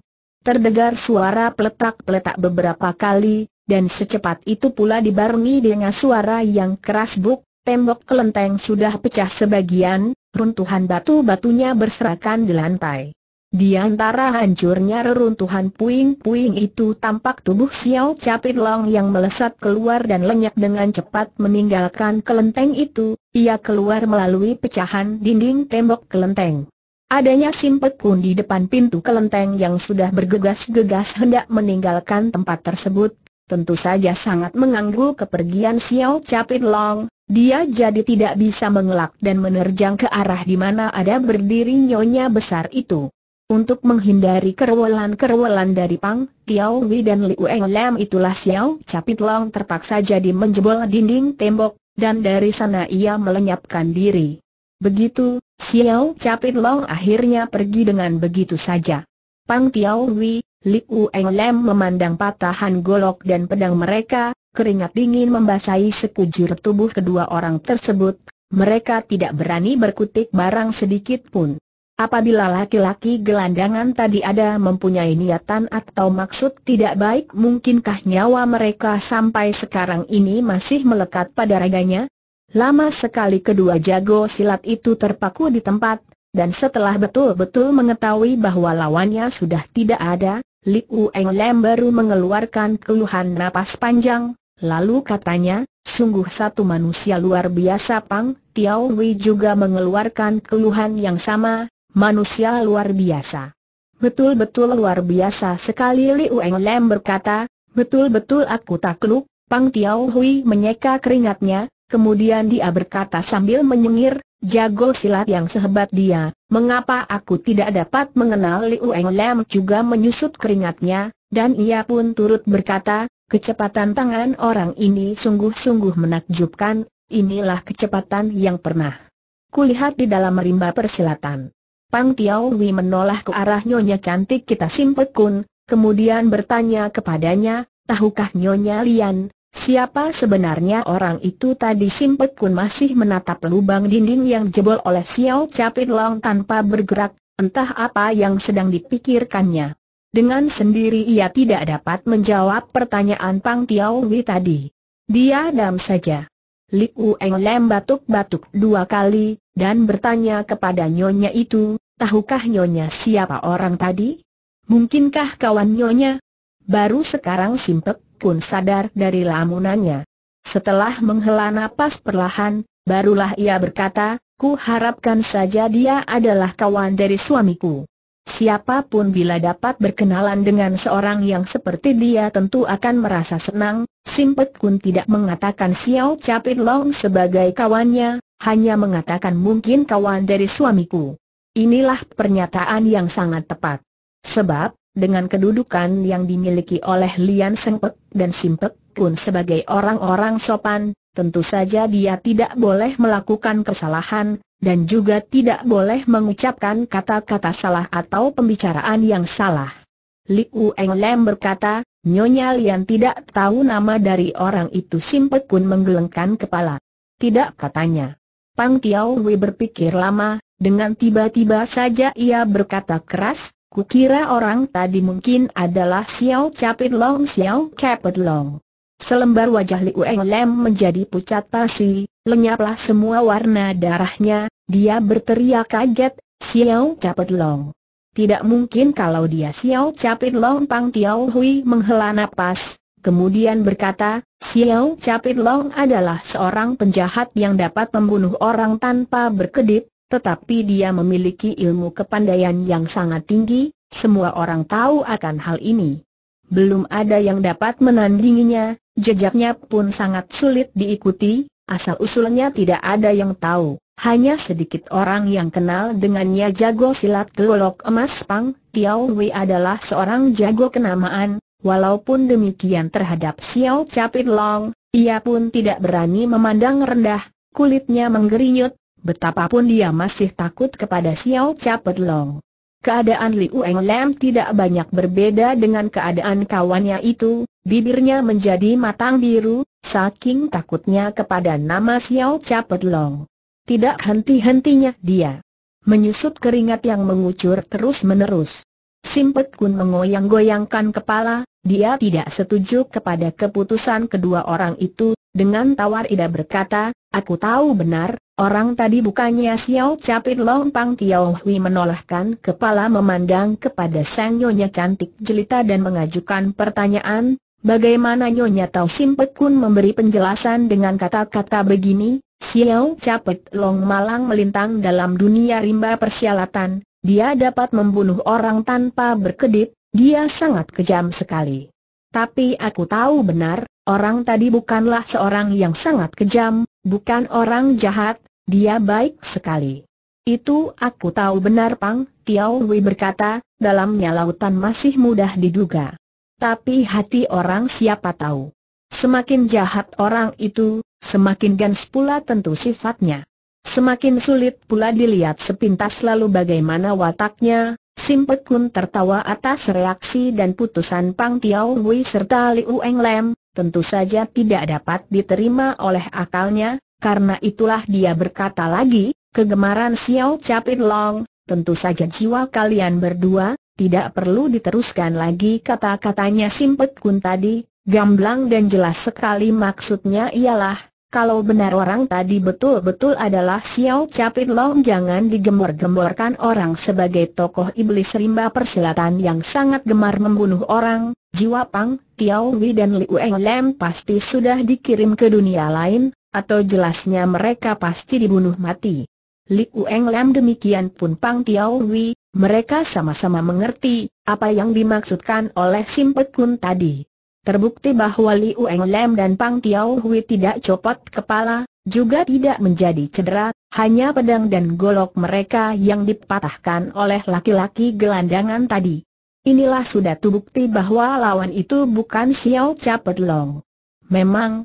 Terdengar suara peletak-peletak beberapa kali, dan secepat itu pula dibarengi dengan suara yang keras buk, Tembok kelenteng sudah pecah sebagian, runtuhan batu-batunya berserakan di lantai. Di antara hancurnya reruntuhan puing-puing itu tampak tubuh Xiao Capit Long yang melesat keluar dan lenyap dengan cepat meninggalkan kelenteng itu, ia keluar melalui pecahan dinding tembok kelenteng. Adanya simpet pun di depan pintu kelenteng yang sudah bergegas-gegas hendak meninggalkan tempat tersebut, Tentu saja sangat mengganggu kepergian Xiao Capit Long, dia jadi tidak bisa mengelak dan menerjang ke arah di mana ada berdiri nyonya besar itu. Untuk menghindari kerewelan-kerewelan dari Pang, Tiao Wei dan Liu Eng Lam itulah Xiao Capit Long terpaksa jadi menjebol dinding tembok, dan dari sana ia melenyapkan diri. Begitu, Xiao Capit Long akhirnya pergi dengan begitu saja. Pang Tiao Wei, Liu Eng Lam memandang patahan golok dan pedang mereka, keringat dingin membasahi sekujur tubuh kedua orang tersebut, mereka tidak berani berkutik barang sedikit pun. Apabila laki-laki gelandangan tadi ada mempunyai niatan atau maksud tidak baik mungkinkah nyawa mereka sampai sekarang ini masih melekat pada raganya? Lama sekali kedua jago silat itu terpaku di tempat, dan setelah betul-betul mengetahui bahwa lawannya sudah tidak ada, Liu Eng Lem baru mengeluarkan keluhan napas panjang, Lalu katanya, sungguh satu manusia luar biasa Pang, Tiao Wei juga mengeluarkan keluhan yang sama, manusia luar biasa. Betul-betul luar biasa sekali Liu Eng Lam berkata, betul-betul aku takluk, Pang Tiao Hui menyeka keringatnya, kemudian dia berkata sambil menyengir, jago silat yang sehebat dia, mengapa aku tidak dapat mengenal Liu Eng Lam juga menyusut keringatnya, dan ia pun turut berkata, Kecepatan tangan orang ini sungguh-sungguh menakjubkan, inilah kecepatan yang pernah kulihat di dalam rimba persilatan. Pang Tiao Wei menolak ke arah Nyonya cantik kita simpet Kun, kemudian bertanya kepadanya, tahukah Nyonya Lian, siapa sebenarnya orang itu tadi simpet Kun masih menatap lubang dinding yang jebol oleh Xiao Capit Long tanpa bergerak, entah apa yang sedang dipikirkannya. Dengan sendiri ia tidak dapat menjawab pertanyaan Pang Tiao Wei tadi. Dia dam saja. Liu Eng Lem batuk-batuk dua kali, dan bertanya kepada nyonya itu, tahukah nyonya siapa orang tadi? Mungkinkah kawan nyonya? Baru sekarang Simpek pun sadar dari lamunannya. Setelah menghela napas perlahan, barulah ia berkata, ku harapkan saja dia adalah kawan dari suamiku. Siapapun bila dapat berkenalan dengan seorang yang seperti dia tentu akan merasa senang, Simpet Kun tidak mengatakan Xiao Capit Long sebagai kawannya, hanya mengatakan mungkin kawan dari suamiku. Inilah pernyataan yang sangat tepat. Sebab, dengan kedudukan yang dimiliki oleh Lian Sengpek dan Simpek Kun sebagai orang-orang sopan, tentu saja dia tidak boleh melakukan kesalahan, dan juga tidak boleh mengucapkan kata-kata salah atau pembicaraan yang salah. Liu Eng Lam berkata, Nyonya Lian tidak tahu nama dari orang itu Simpek pun menggelengkan kepala. Tidak katanya. Pang Tiao Wei berpikir lama, dengan tiba-tiba saja ia berkata keras, kukira orang tadi mungkin adalah Xiao Capit Long Xiao Capit Long. Selembar wajah Liu Eng Lam menjadi pucat pasi, lenyaplah semua warna darahnya, dia berteriak kaget, Xiao Capit Long. Tidak mungkin kalau dia Xiao Capit Long Pang Tiao Hui menghela napas, kemudian berkata, Xiao Capit Long adalah seorang penjahat yang dapat membunuh orang tanpa berkedip, tetapi dia memiliki ilmu kepandaian yang sangat tinggi, semua orang tahu akan hal ini. Belum ada yang dapat menandinginya, jejaknya pun sangat sulit diikuti, asal usulnya tidak ada yang tahu. Hanya sedikit orang yang kenal dengannya jago silat gelolok emas Pang, Tiao Wei adalah seorang jago kenamaan, walaupun demikian terhadap Xiao Capit Long, ia pun tidak berani memandang rendah, kulitnya menggerinyut, betapapun dia masih takut kepada Xiao Capit Long. Keadaan Liu Eng Lam tidak banyak berbeda dengan keadaan kawannya itu, bibirnya menjadi matang biru, saking takutnya kepada nama Xiao Capit Long. Tidak henti-hentinya dia menyusut keringat yang mengucur terus-menerus. Simpet Kun mengoyang-goyangkan kepala, dia tidak setuju kepada keputusan kedua orang itu, dengan tawar Ida berkata, aku tahu benar, orang tadi bukannya Xiao Capit long pang Tiao Hui menolakkan kepala memandang kepada sang nyonya cantik jelita dan mengajukan pertanyaan, Bagaimana Nyonya tahu Simpet Kun memberi penjelasan dengan kata-kata begini? Xiao Capet Long malang melintang dalam dunia rimba persialatan. dia dapat membunuh orang tanpa berkedip, dia sangat kejam sekali. Tapi aku tahu benar, orang tadi bukanlah seorang yang sangat kejam, bukan orang jahat, dia baik sekali. Itu aku tahu benar Pang, Tiao Wei berkata, dalamnya lautan masih mudah diduga. Tapi hati orang siapa tahu. Semakin jahat orang itu, semakin gans pula tentu sifatnya. Semakin sulit pula dilihat sepintas lalu bagaimana wataknya, Simpet Kun tertawa atas reaksi dan putusan Pang Tiao Wei serta Liu Eng Lem, tentu saja tidak dapat diterima oleh akalnya, karena itulah dia berkata lagi, kegemaran Xiao Capit Long, tentu saja jiwa kalian berdua, tidak perlu diteruskan lagi kata-katanya Simpet Kun tadi, Gamblang dan jelas sekali maksudnya ialah, kalau benar orang tadi betul-betul adalah Xiao Capit Long jangan digembor-gemborkan orang sebagai tokoh iblis rimba persilatan yang sangat gemar membunuh orang, Jiwa Pang, Tiao Wei dan Liu Eng Lam pasti sudah dikirim ke dunia lain, atau jelasnya mereka pasti dibunuh mati. Liu Eng Lam demikian pun Pang Tiao Wei, mereka sama-sama mengerti apa yang dimaksudkan oleh Simpet Kun tadi. Terbukti bahwa Liu Eng Lam dan Pang Tiao Hui tidak copot kepala, juga tidak menjadi cedera, hanya pedang dan golok mereka yang dipatahkan oleh laki-laki gelandangan tadi. Inilah sudah terbukti bahwa lawan itu bukan Xiao Capet Long. Memang,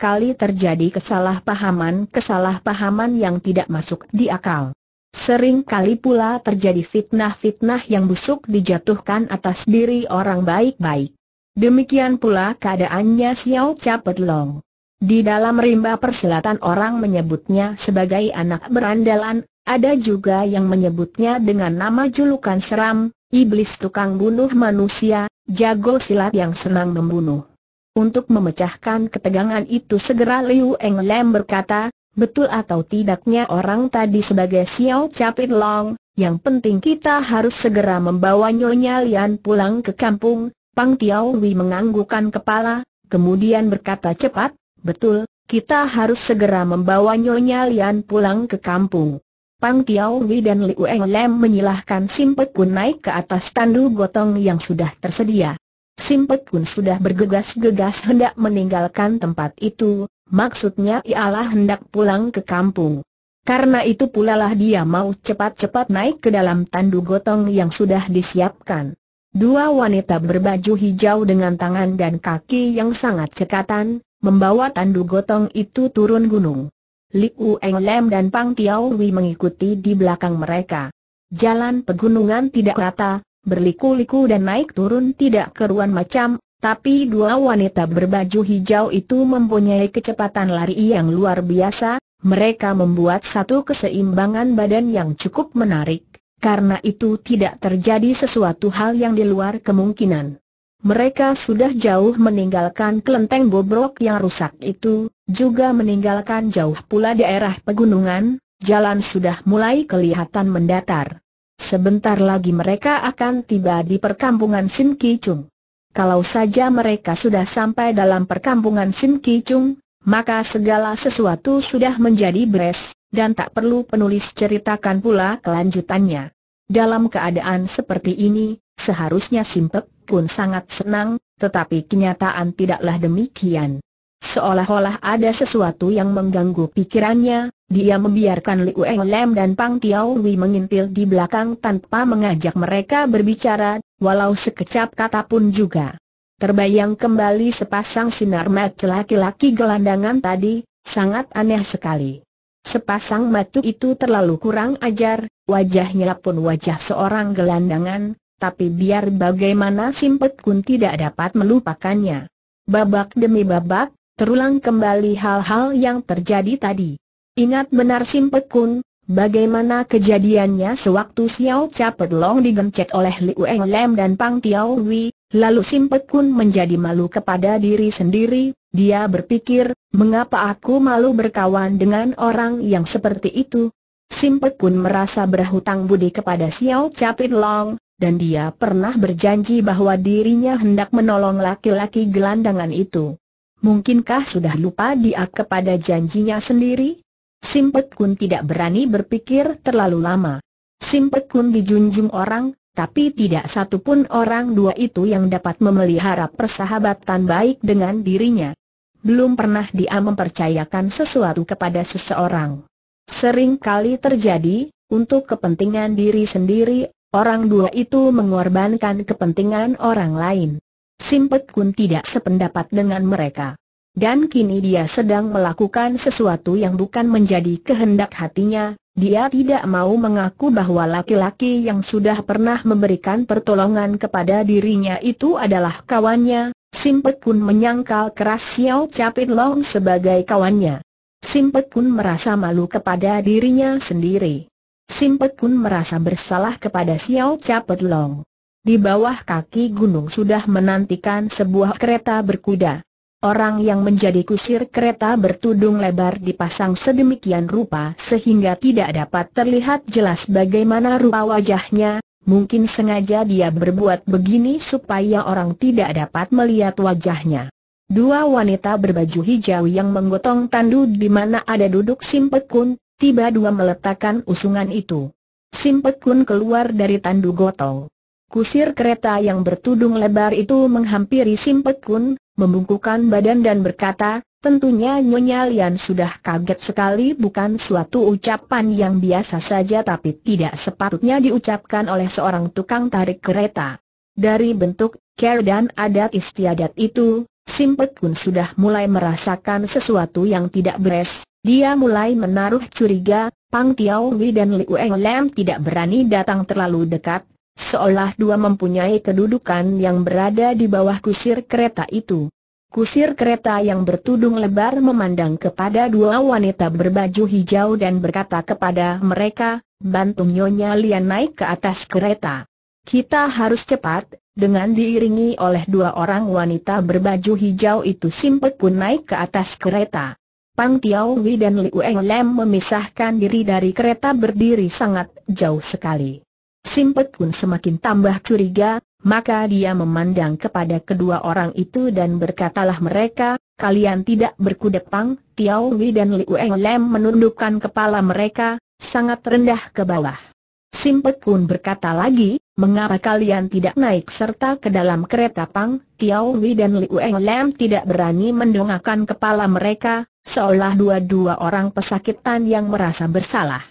kali terjadi kesalahpahaman-kesalahpahaman yang tidak masuk di akal. Seringkali pula terjadi fitnah-fitnah yang busuk dijatuhkan atas diri orang baik-baik. Demikian pula keadaannya Xiao Capet Long. Di dalam rimba perselatan orang menyebutnya sebagai anak berandalan, ada juga yang menyebutnya dengan nama julukan seram, iblis tukang bunuh manusia, jago silat yang senang membunuh. Untuk memecahkan ketegangan itu segera Liu Eng Lam berkata, betul atau tidaknya orang tadi sebagai Xiao Capit Long, yang penting kita harus segera membawa Nyonya Lian pulang ke kampung, Pang Wei menganggukkan kepala, kemudian berkata cepat, betul, kita harus segera membawa Nyonya Lian pulang ke kampung. Pang Wei dan Liu Eng Lem menyilahkan Simpek Kun naik ke atas tandu gotong yang sudah tersedia. Simpek Kun sudah bergegas-gegas hendak meninggalkan tempat itu, maksudnya ialah hendak pulang ke kampung. Karena itu pulalah dia mau cepat-cepat naik ke dalam tandu gotong yang sudah disiapkan. Dua wanita berbaju hijau dengan tangan dan kaki yang sangat cekatan, membawa tandu gotong itu turun gunung. Liu Eng Lem dan Pang Tiao Wei mengikuti di belakang mereka. Jalan pegunungan tidak rata, berliku-liku dan naik turun tidak keruan macam, tapi dua wanita berbaju hijau itu mempunyai kecepatan lari yang luar biasa, mereka membuat satu keseimbangan badan yang cukup menarik karena itu tidak terjadi sesuatu hal yang di luar kemungkinan. Mereka sudah jauh meninggalkan kelenteng bobrok yang rusak itu, juga meninggalkan jauh pula daerah pegunungan, jalan sudah mulai kelihatan mendatar. Sebentar lagi mereka akan tiba di perkampungan Sim Chung. Kalau saja mereka sudah sampai dalam perkampungan Sim Chung, maka segala sesuatu sudah menjadi beres, dan tak perlu penulis ceritakan pula kelanjutannya. Dalam keadaan seperti ini, seharusnya Simpek pun sangat senang, tetapi kenyataan tidaklah demikian. Seolah-olah ada sesuatu yang mengganggu pikirannya, dia membiarkan Liu Eng Lem dan Pang Tiao Wei mengintil di belakang tanpa mengajak mereka berbicara, walau sekecap kata pun juga. Terbayang kembali sepasang sinar mata laki-laki gelandangan tadi, sangat aneh sekali. Sepasang batu itu terlalu kurang ajar, wajahnya pun wajah seorang gelandangan, tapi biar bagaimana Simpet Kun tidak dapat melupakannya. Babak demi babak, terulang kembali hal-hal yang terjadi tadi. Ingat benar Simpet Kun, bagaimana kejadiannya sewaktu Xiao Cha Long digencet oleh Liu Eng Lem dan Pang Tiao Wei, Lalu Simpek Kun menjadi malu kepada diri sendiri, dia berpikir, mengapa aku malu berkawan dengan orang yang seperti itu? Simpek Kun merasa berhutang budi kepada Xiao Capit Long, dan dia pernah berjanji bahwa dirinya hendak menolong laki-laki gelandangan itu. Mungkinkah sudah lupa dia kepada janjinya sendiri? Simpek Kun tidak berani berpikir terlalu lama. Simpek Kun dijunjung orang, tapi tidak satu pun orang dua itu yang dapat memelihara persahabatan baik dengan dirinya. Belum pernah dia mempercayakan sesuatu kepada seseorang. Sering kali terjadi, untuk kepentingan diri sendiri, orang dua itu mengorbankan kepentingan orang lain. Simpet Kun tidak sependapat dengan mereka. Dan kini dia sedang melakukan sesuatu yang bukan menjadi kehendak hatinya, dia tidak mau mengaku bahwa laki-laki yang sudah pernah memberikan pertolongan kepada dirinya itu adalah kawannya. Simpek pun menyangkal keras Xiao Capit Long sebagai kawannya. Simpek pun merasa malu kepada dirinya sendiri. Simpek pun merasa bersalah kepada Xiao Capit Long. Di bawah kaki gunung sudah menantikan sebuah kereta berkuda. Orang yang menjadi kusir kereta bertudung lebar dipasang sedemikian rupa sehingga tidak dapat terlihat jelas bagaimana rupa wajahnya, mungkin sengaja dia berbuat begini supaya orang tidak dapat melihat wajahnya. Dua wanita berbaju hijau yang menggotong tandu di mana ada duduk Simpekun, tiba dua meletakkan usungan itu. Simpekun keluar dari tandu gotong. Kusir kereta yang bertudung lebar itu menghampiri Simpekun, membungkukkan badan dan berkata, tentunya Nyonya Lian sudah kaget sekali bukan suatu ucapan yang biasa saja tapi tidak sepatutnya diucapkan oleh seorang tukang tarik kereta. Dari bentuk, care dan adat istiadat itu, Simpet Kun sudah mulai merasakan sesuatu yang tidak beres, dia mulai menaruh curiga, Pang Wei dan Liu Eng Lam tidak berani datang terlalu dekat, Seolah dua mempunyai kedudukan yang berada di bawah kusir kereta itu. Kusir kereta yang bertudung lebar memandang kepada dua wanita berbaju hijau dan berkata kepada mereka, bantu Nyonya Lian naik ke atas kereta. Kita harus cepat, dengan diiringi oleh dua orang wanita berbaju hijau itu simpet pun naik ke atas kereta. Pang Tiau Wei dan Liu Eng Lem memisahkan diri dari kereta berdiri sangat jauh sekali. Simpet pun semakin tambah curiga, maka dia memandang kepada kedua orang itu dan berkatalah mereka, kalian tidak berkudepang, Tiao Wei dan Liu Eng Lem menundukkan kepala mereka, sangat rendah ke bawah. Simpet pun berkata lagi, mengapa kalian tidak naik serta ke dalam kereta pang, Tiao Wei dan Liu Eng Lem tidak berani mendongakkan kepala mereka, seolah dua-dua orang pesakitan yang merasa bersalah.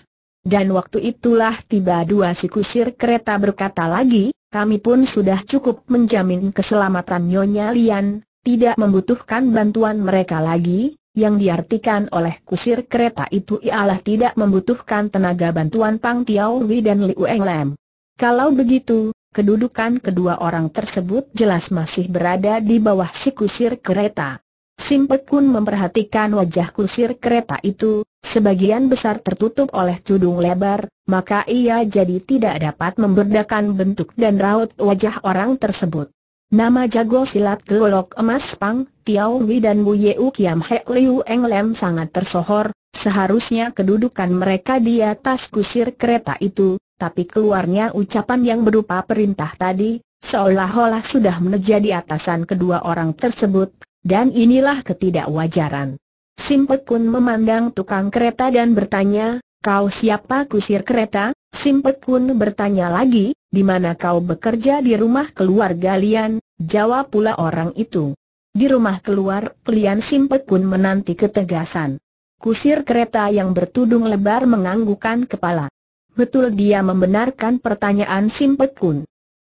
Dan waktu itulah tiba dua si kusir kereta berkata lagi, kami pun sudah cukup menjamin keselamatan Nyonya Lian, tidak membutuhkan bantuan mereka lagi, yang diartikan oleh kusir kereta itu ialah tidak membutuhkan tenaga bantuan Pang Tiau Wei dan Liu Eng Kalau begitu, kedudukan kedua orang tersebut jelas masih berada di bawah si kusir kereta. Simpek Kun memperhatikan wajah kusir kereta itu, sebagian besar tertutup oleh tudung lebar, maka ia jadi tidak dapat memberdakan bentuk dan raut wajah orang tersebut. Nama jago silat gelolok emas Pang, Tiau Wei dan Bu Yeu Kiam Hek Liu Eng Lem sangat tersohor, seharusnya kedudukan mereka di atas kusir kereta itu, tapi keluarnya ucapan yang berupa perintah tadi, seolah-olah sudah menjadi atasan kedua orang tersebut, dan inilah ketidakwajaran. Simpek Kun memandang tukang kereta dan bertanya, kau siapa kusir kereta? Simpek Kun bertanya lagi, di mana kau bekerja di rumah keluarga Lian? Jawab pula orang itu. Di rumah keluar, Lian Simpek Kun menanti ketegasan. Kusir kereta yang bertudung lebar menganggukkan kepala. Betul dia membenarkan pertanyaan Simpek Kun.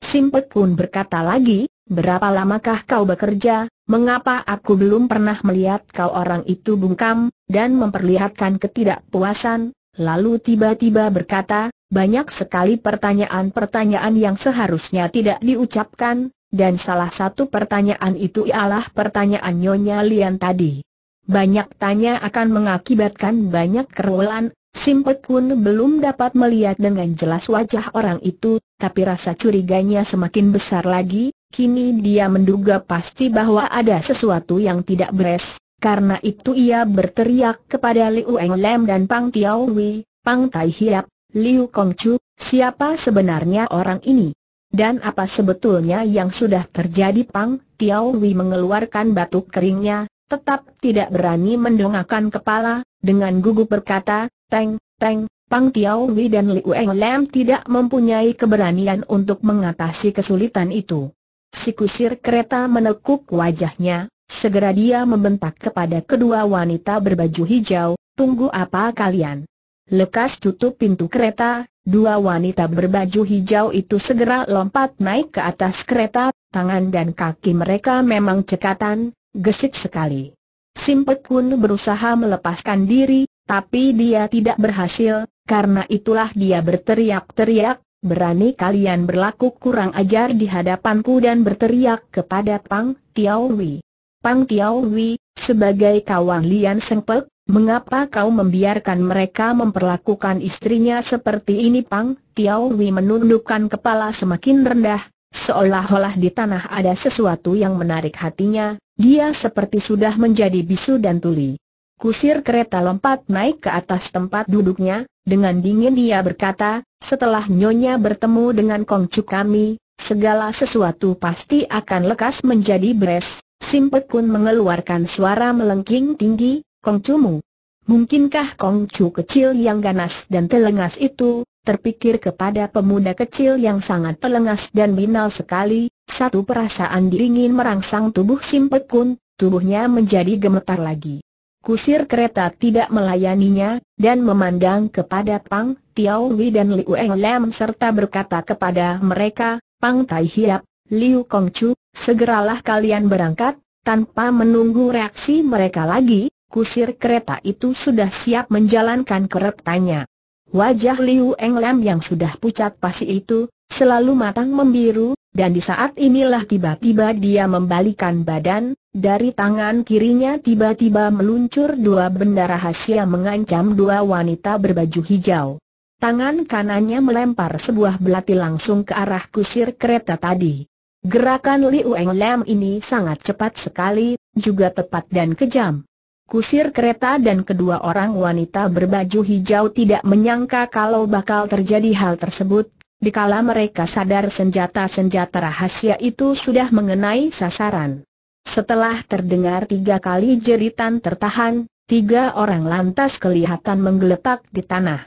Simpek Kun berkata lagi, berapa lamakah kau bekerja? Mengapa aku belum pernah melihat kau orang itu bungkam, dan memperlihatkan ketidakpuasan, lalu tiba-tiba berkata, banyak sekali pertanyaan-pertanyaan yang seharusnya tidak diucapkan, dan salah satu pertanyaan itu ialah pertanyaan Nyonya Lian tadi. Banyak tanya akan mengakibatkan banyak kerulan, Simpet pun belum dapat melihat dengan jelas wajah orang itu, tapi rasa curiganya semakin besar lagi, kini dia menduga pasti bahwa ada sesuatu yang tidak beres, karena itu ia berteriak kepada Liu Eng Lam dan Pang Tiao Wei, Pang Tai Hiap, Liu Kong Chu, siapa sebenarnya orang ini? Dan apa sebetulnya yang sudah terjadi Pang Tiao Wei mengeluarkan batuk keringnya, tetap tidak berani mendongakkan kepala, dengan gugup berkata, Teng, Teng, Pang Tiao Wei dan Liu Eng Lam tidak mempunyai keberanian untuk mengatasi kesulitan itu. Si kusir kereta menekuk wajahnya, segera dia membentak kepada kedua wanita berbaju hijau, tunggu apa kalian? Lekas tutup pintu kereta, dua wanita berbaju hijau itu segera lompat naik ke atas kereta, tangan dan kaki mereka memang cekatan, gesit sekali. Simpet pun berusaha melepaskan diri, tapi dia tidak berhasil, karena itulah dia berteriak-teriak, berani kalian berlaku kurang ajar di hadapanku dan berteriak kepada Pang Wei. Pang Wei, sebagai kawan Lian Sengpek, mengapa kau membiarkan mereka memperlakukan istrinya seperti ini Pang Wei menundukkan kepala semakin rendah, seolah-olah di tanah ada sesuatu yang menarik hatinya, dia seperti sudah menjadi bisu dan tuli. Kusir kereta lompat naik ke atas tempat duduknya, dengan dingin dia berkata, setelah Nyonya bertemu dengan Kongcu kami, segala sesuatu pasti akan lekas menjadi beres. Simpekun mengeluarkan suara melengking tinggi, Kongcumu. Mungkinkah Kongcu kecil yang ganas dan telengas itu, terpikir kepada pemuda kecil yang sangat telengas dan binal sekali, satu perasaan dingin merangsang tubuh Simpekun, tubuhnya menjadi gemetar lagi. Kusir kereta tidak melayaninya, dan memandang kepada Pang, Tiao Wei dan Liu Eng Lam serta berkata kepada mereka, Pang Tai Hiap, Liu Kong Chu, segeralah kalian berangkat, tanpa menunggu reaksi mereka lagi, kusir kereta itu sudah siap menjalankan keretanya. Wajah Liu Eng Lam yang sudah pucat pasi itu, selalu matang membiru, dan di saat inilah tiba-tiba dia membalikan badan, dari tangan kirinya tiba-tiba meluncur dua benda rahasia mengancam dua wanita berbaju hijau. Tangan kanannya melempar sebuah belati langsung ke arah kusir kereta tadi. Gerakan Liu Eng Lam ini sangat cepat sekali, juga tepat dan kejam. Kusir kereta dan kedua orang wanita berbaju hijau tidak menyangka kalau bakal terjadi hal tersebut, dikala mereka sadar senjata-senjata rahasia itu sudah mengenai sasaran. Setelah terdengar tiga kali jeritan tertahan, tiga orang lantas kelihatan menggeletak di tanah.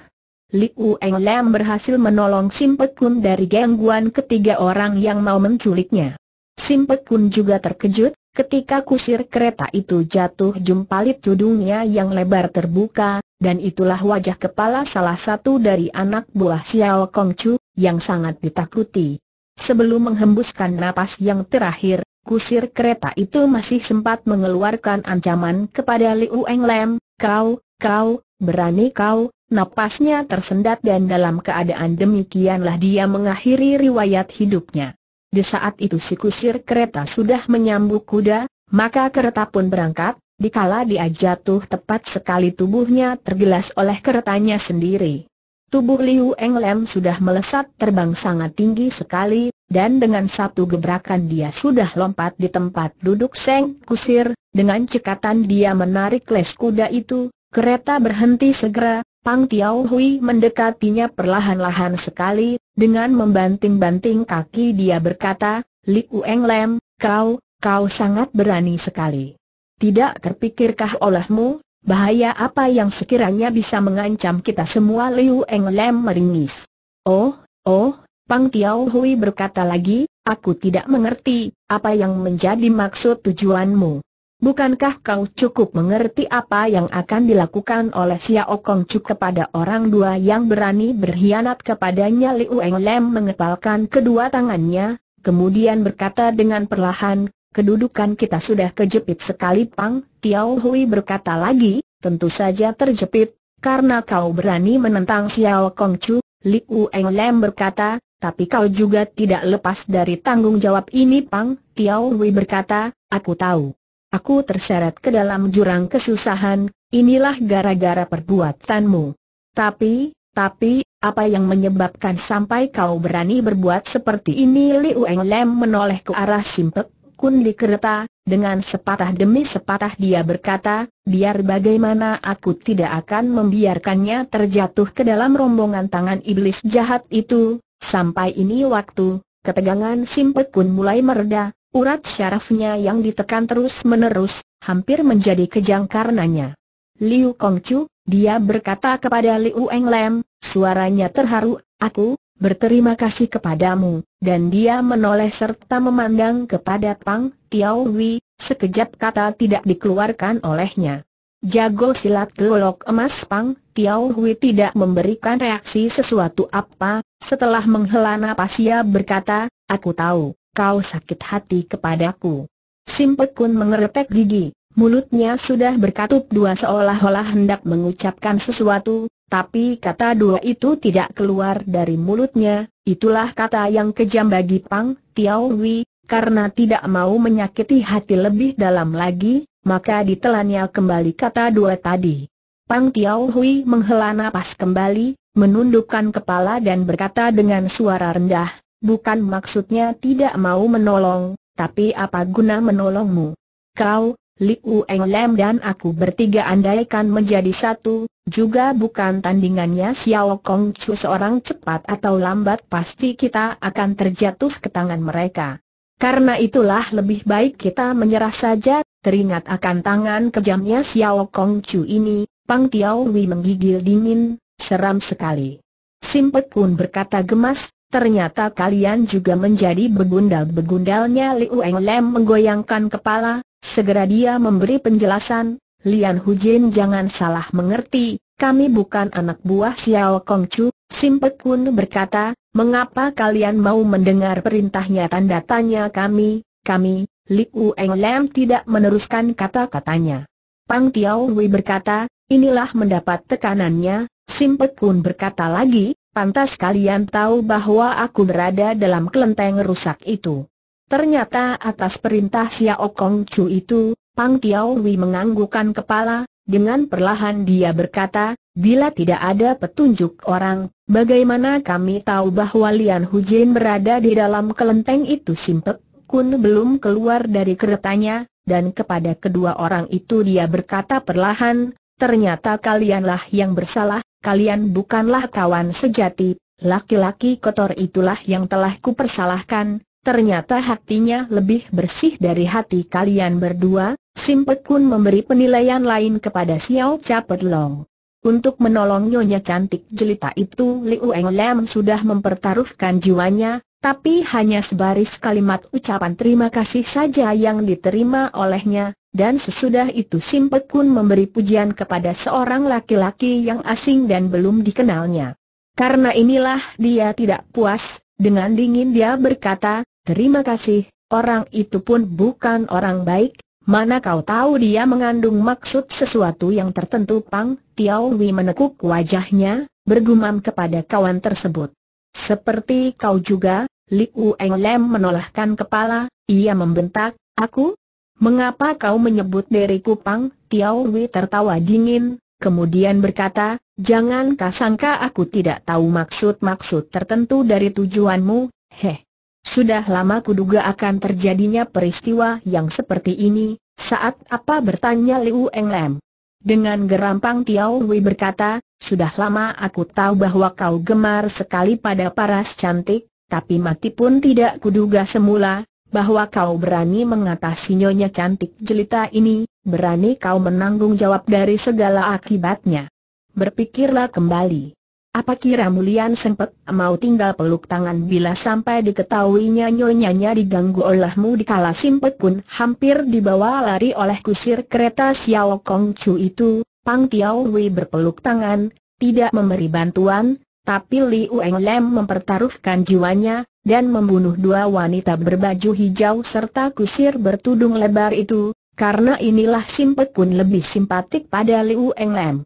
Liu Eng Lam berhasil menolong Simpek Kun dari gangguan ketiga orang yang mau menculiknya. Simpek Kun juga terkejut, ketika kusir kereta itu jatuh jumpalit tudungnya yang lebar terbuka, dan itulah wajah kepala salah satu dari anak buah Xiao Kong Chu yang sangat ditakuti. Sebelum menghembuskan napas yang terakhir, kusir kereta itu masih sempat mengeluarkan ancaman kepada Liu Eng Lem, kau, kau, berani kau, napasnya tersendat dan dalam keadaan demikianlah dia mengakhiri riwayat hidupnya. Di saat itu si kusir kereta sudah menyambut kuda, maka kereta pun berangkat, dikala dia jatuh tepat sekali tubuhnya tergelas oleh keretanya sendiri. Tubuh Liu Eng Lem sudah melesat terbang sangat tinggi sekali, dan dengan satu gebrakan dia sudah lompat di tempat duduk Seng Kusir, dengan cekatan dia menarik les kuda itu, kereta berhenti segera, Pang Tiao Hui mendekatinya perlahan-lahan sekali, dengan membanting-banting kaki dia berkata, Liu Eng Lem, kau, kau sangat berani sekali. Tidak terpikirkah olehmu, bahaya apa yang sekiranya bisa mengancam kita semua Liu Eng Lem meringis. Oh, oh, Pang Tiao Hui berkata lagi, aku tidak mengerti, apa yang menjadi maksud tujuanmu. Bukankah kau cukup mengerti apa yang akan dilakukan oleh Xiao Kong Chu kepada orang dua yang berani berkhianat kepadanya Liu Eng Lem mengepalkan kedua tangannya, kemudian berkata dengan perlahan, kedudukan kita sudah kejepit sekali Pang, Tiao Hui berkata lagi, tentu saja terjepit, karena kau berani menentang Xiao Kong Chu, Liu Eng Lem berkata, tapi kau juga tidak lepas dari tanggung jawab ini Pang, Tiao Wei berkata, aku tahu. Aku terseret ke dalam jurang kesusahan, inilah gara-gara perbuatanmu. Tapi, tapi, apa yang menyebabkan sampai kau berani berbuat seperti ini Liu Eng Lem menoleh ke arah Simpek Kun di kereta, dengan sepatah demi sepatah dia berkata, biar bagaimana aku tidak akan membiarkannya terjatuh ke dalam rombongan tangan iblis jahat itu, Sampai ini waktu, ketegangan Simpek pun mulai mereda, urat syarafnya yang ditekan terus-menerus, hampir menjadi kejang karenanya. Liu Kongcu, dia berkata kepada Liu Englem, suaranya terharu, aku, berterima kasih kepadamu, dan dia menoleh serta memandang kepada Pang Tiao Wei, sekejap kata tidak dikeluarkan olehnya. Jago silat gelok emas Pang, Tiao Hui tidak memberikan reaksi sesuatu apa, setelah menghela napas ia berkata, aku tahu, kau sakit hati kepadaku. Simpek Kun mengeretek gigi, mulutnya sudah berkatup dua seolah-olah hendak mengucapkan sesuatu, tapi kata dua itu tidak keluar dari mulutnya, itulah kata yang kejam bagi Pang, Tiao Hui, karena tidak mau menyakiti hati lebih dalam lagi, maka ditelannya kembali kata dua tadi. Pang Tiao Hui menghela nafas kembali, menundukkan kepala dan berkata dengan suara rendah, bukan maksudnya tidak mau menolong, tapi apa guna menolongmu? Kau, Liu Eng Lam dan aku bertiga andaikan menjadi satu, juga bukan tandingannya Xiao Kong Chu seorang cepat atau lambat pasti kita akan terjatuh ke tangan mereka. Karena itulah lebih baik kita menyerah saja, Teringat akan tangan kejamnya Xiao Kong Chu ini, Pang Tiao Wei menggigil dingin, seram sekali. Simpet pun berkata gemas, ternyata kalian juga menjadi begundal-begundalnya Liu Eng Lem menggoyangkan kepala, segera dia memberi penjelasan, Lian Hu Jin jangan salah mengerti, kami bukan anak buah Xiao Kong Chu, Simpet pun berkata, mengapa kalian mau mendengar perintahnya tanda tanya kami, kami, Li Liu Eng Lam tidak meneruskan kata-katanya. Pang Tiao Wei berkata, inilah mendapat tekanannya, Simpek Kun berkata lagi, pantas kalian tahu bahwa aku berada dalam kelenteng rusak itu. Ternyata atas perintah Xiao Kong Chu itu, Pang Tiao Wei menganggukkan kepala, dengan perlahan dia berkata, bila tidak ada petunjuk orang, bagaimana kami tahu bahwa Lian Hujin berada di dalam kelenteng itu Simpek Kun belum keluar dari keretanya, dan kepada kedua orang itu dia berkata perlahan, ternyata kalianlah yang bersalah, kalian bukanlah kawan sejati, laki-laki kotor itulah yang telah kupersalahkan, ternyata hatinya lebih bersih dari hati kalian berdua, Simpet Kun memberi penilaian lain kepada Xiao Capet Long. Untuk menolong Nyonya cantik jelita itu Liu Eng Lam sudah mempertaruhkan jiwanya, tapi hanya sebaris kalimat ucapan terima kasih saja yang diterima olehnya, dan sesudah itu Simpek Kun memberi pujian kepada seorang laki-laki yang asing dan belum dikenalnya. Karena inilah dia tidak puas, dengan dingin dia berkata, terima kasih, orang itu pun bukan orang baik, mana kau tahu dia mengandung maksud sesuatu yang tertentu Pang, Tiao Wei menekuk wajahnya, bergumam kepada kawan tersebut. Seperti kau juga, Liu Eng Lem menolakkan kepala, ia membentak, aku? Mengapa kau menyebut dari Kupang? Tiao Wei tertawa dingin, kemudian berkata, jangan kau sangka aku tidak tahu maksud-maksud tertentu dari tujuanmu, heh. Sudah lama kuduga akan terjadinya peristiwa yang seperti ini, saat apa bertanya Liu Eng Lam. Dengan gerampang Tiao Wei berkata, sudah lama aku tahu bahwa kau gemar sekali pada paras cantik, tapi mati pun tidak kuduga semula, bahwa kau berani mengatasi nyonya cantik jelita ini, berani kau menanggung jawab dari segala akibatnya. Berpikirlah kembali. Apa kira Mulian sempat mau tinggal peluk tangan bila sampai diketahuinya nyonyanya diganggu olehmu di kala simpet pun hampir dibawa lari oleh kusir kereta Xiao Kong Chu itu, Pang Tiao Wei berpeluk tangan, tidak memberi bantuan, tapi Liu Eng Lem mempertaruhkan jiwanya, dan membunuh dua wanita berbaju hijau serta kusir bertudung lebar itu, karena inilah Simpet pun lebih simpatik pada Liu Eng Lem.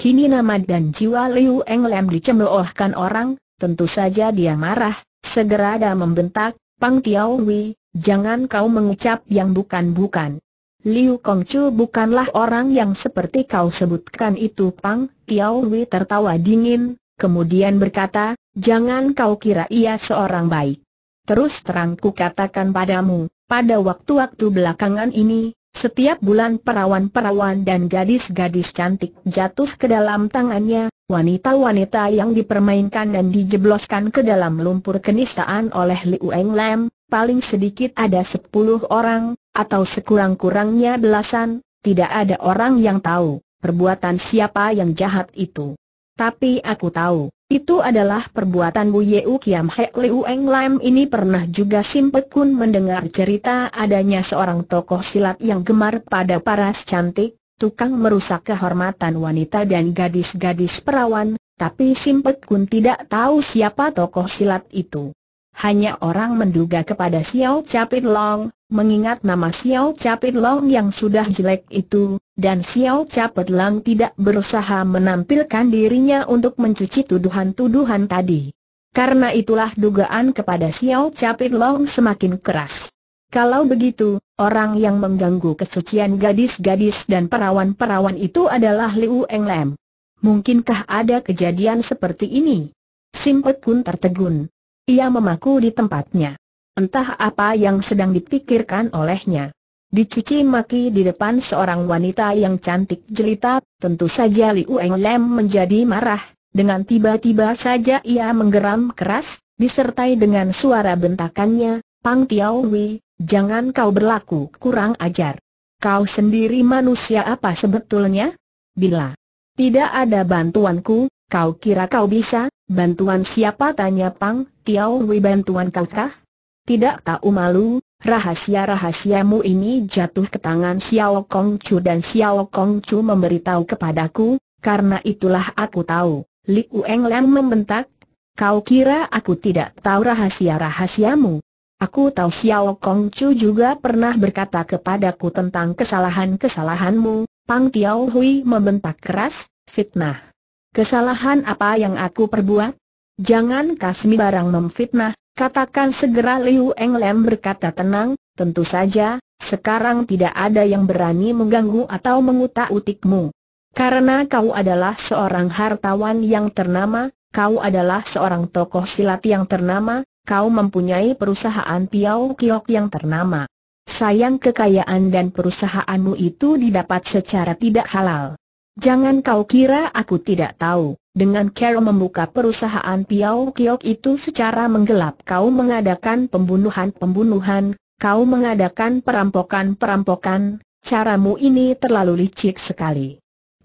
Kini nama dan jiwa Liu Eng Lem dicemoohkan orang, tentu saja dia marah, segera dia membentak, Pang Tiao Wei, jangan kau mengucap yang bukan-bukan. Liu Kongcu bukanlah orang yang seperti kau sebutkan itu Pang Tiao Wei tertawa dingin, Kemudian berkata, jangan kau kira ia seorang baik. Terus terang ku katakan padamu, pada waktu-waktu belakangan ini, setiap bulan perawan-perawan dan gadis-gadis cantik jatuh ke dalam tangannya, wanita-wanita yang dipermainkan dan dijebloskan ke dalam lumpur kenistaan oleh Liu Eng Lam, paling sedikit ada sepuluh orang, atau sekurang-kurangnya belasan, tidak ada orang yang tahu perbuatan siapa yang jahat itu. Tapi aku tahu, itu adalah perbuatan Bu Yeu Kiam Hek Liu Eng Lam ini pernah juga Simpek Kun mendengar cerita adanya seorang tokoh silat yang gemar pada paras cantik, tukang merusak kehormatan wanita dan gadis-gadis perawan, tapi Simpek Kun tidak tahu siapa tokoh silat itu. Hanya orang menduga kepada Xiao Capit Long, mengingat nama Xiao Capit Long yang sudah jelek itu, dan Xiao Capit Long tidak berusaha menampilkan dirinya untuk mencuci tuduhan-tuduhan tadi. Karena itulah dugaan kepada Xiao Capit Long semakin keras. Kalau begitu, orang yang mengganggu kesucian gadis-gadis dan perawan-perawan itu adalah Liu Eng Lam. Mungkinkah ada kejadian seperti ini? Simpet pun tertegun. Ia memaku di tempatnya. Entah apa yang sedang dipikirkan olehnya. Dicuci maki di depan seorang wanita yang cantik jelita, tentu saja Liu Eng Lem menjadi marah, dengan tiba-tiba saja ia menggeram keras, disertai dengan suara bentakannya, Pang Tiao Wei, jangan kau berlaku kurang ajar. Kau sendiri manusia apa sebetulnya? Bila tidak ada bantuanku, kau kira kau bisa, bantuan siapa tanya Pang Tiao Wei bantuan kakak? Tidak tahu malu, rahasia-rahasiamu ini jatuh ke tangan Xiao Kong Chu dan Xiao Kong Chu memberitahu kepadaku, karena itulah aku tahu. Li Ueng Lam membentak, kau kira aku tidak tahu rahasia-rahasiamu? Aku tahu Xiao Kong Chu juga pernah berkata kepadaku tentang kesalahan-kesalahanmu, Pang Tiao Hui membentak keras, fitnah. Kesalahan apa yang aku perbuat? Jangan kasmi barang memfitnah, Katakan segera Liu Eng Lem berkata tenang, tentu saja, sekarang tidak ada yang berani mengganggu atau mengutak-utikmu. Karena kau adalah seorang hartawan yang ternama, kau adalah seorang tokoh silat yang ternama, kau mempunyai perusahaan Piao Kiok yang ternama. Sayang kekayaan dan perusahaanmu itu didapat secara tidak halal. Jangan kau kira aku tidak tahu. Dengan Carol membuka perusahaan Piau Kiok itu secara menggelap kau mengadakan pembunuhan-pembunuhan, kau mengadakan perampokan-perampokan, caramu ini terlalu licik sekali.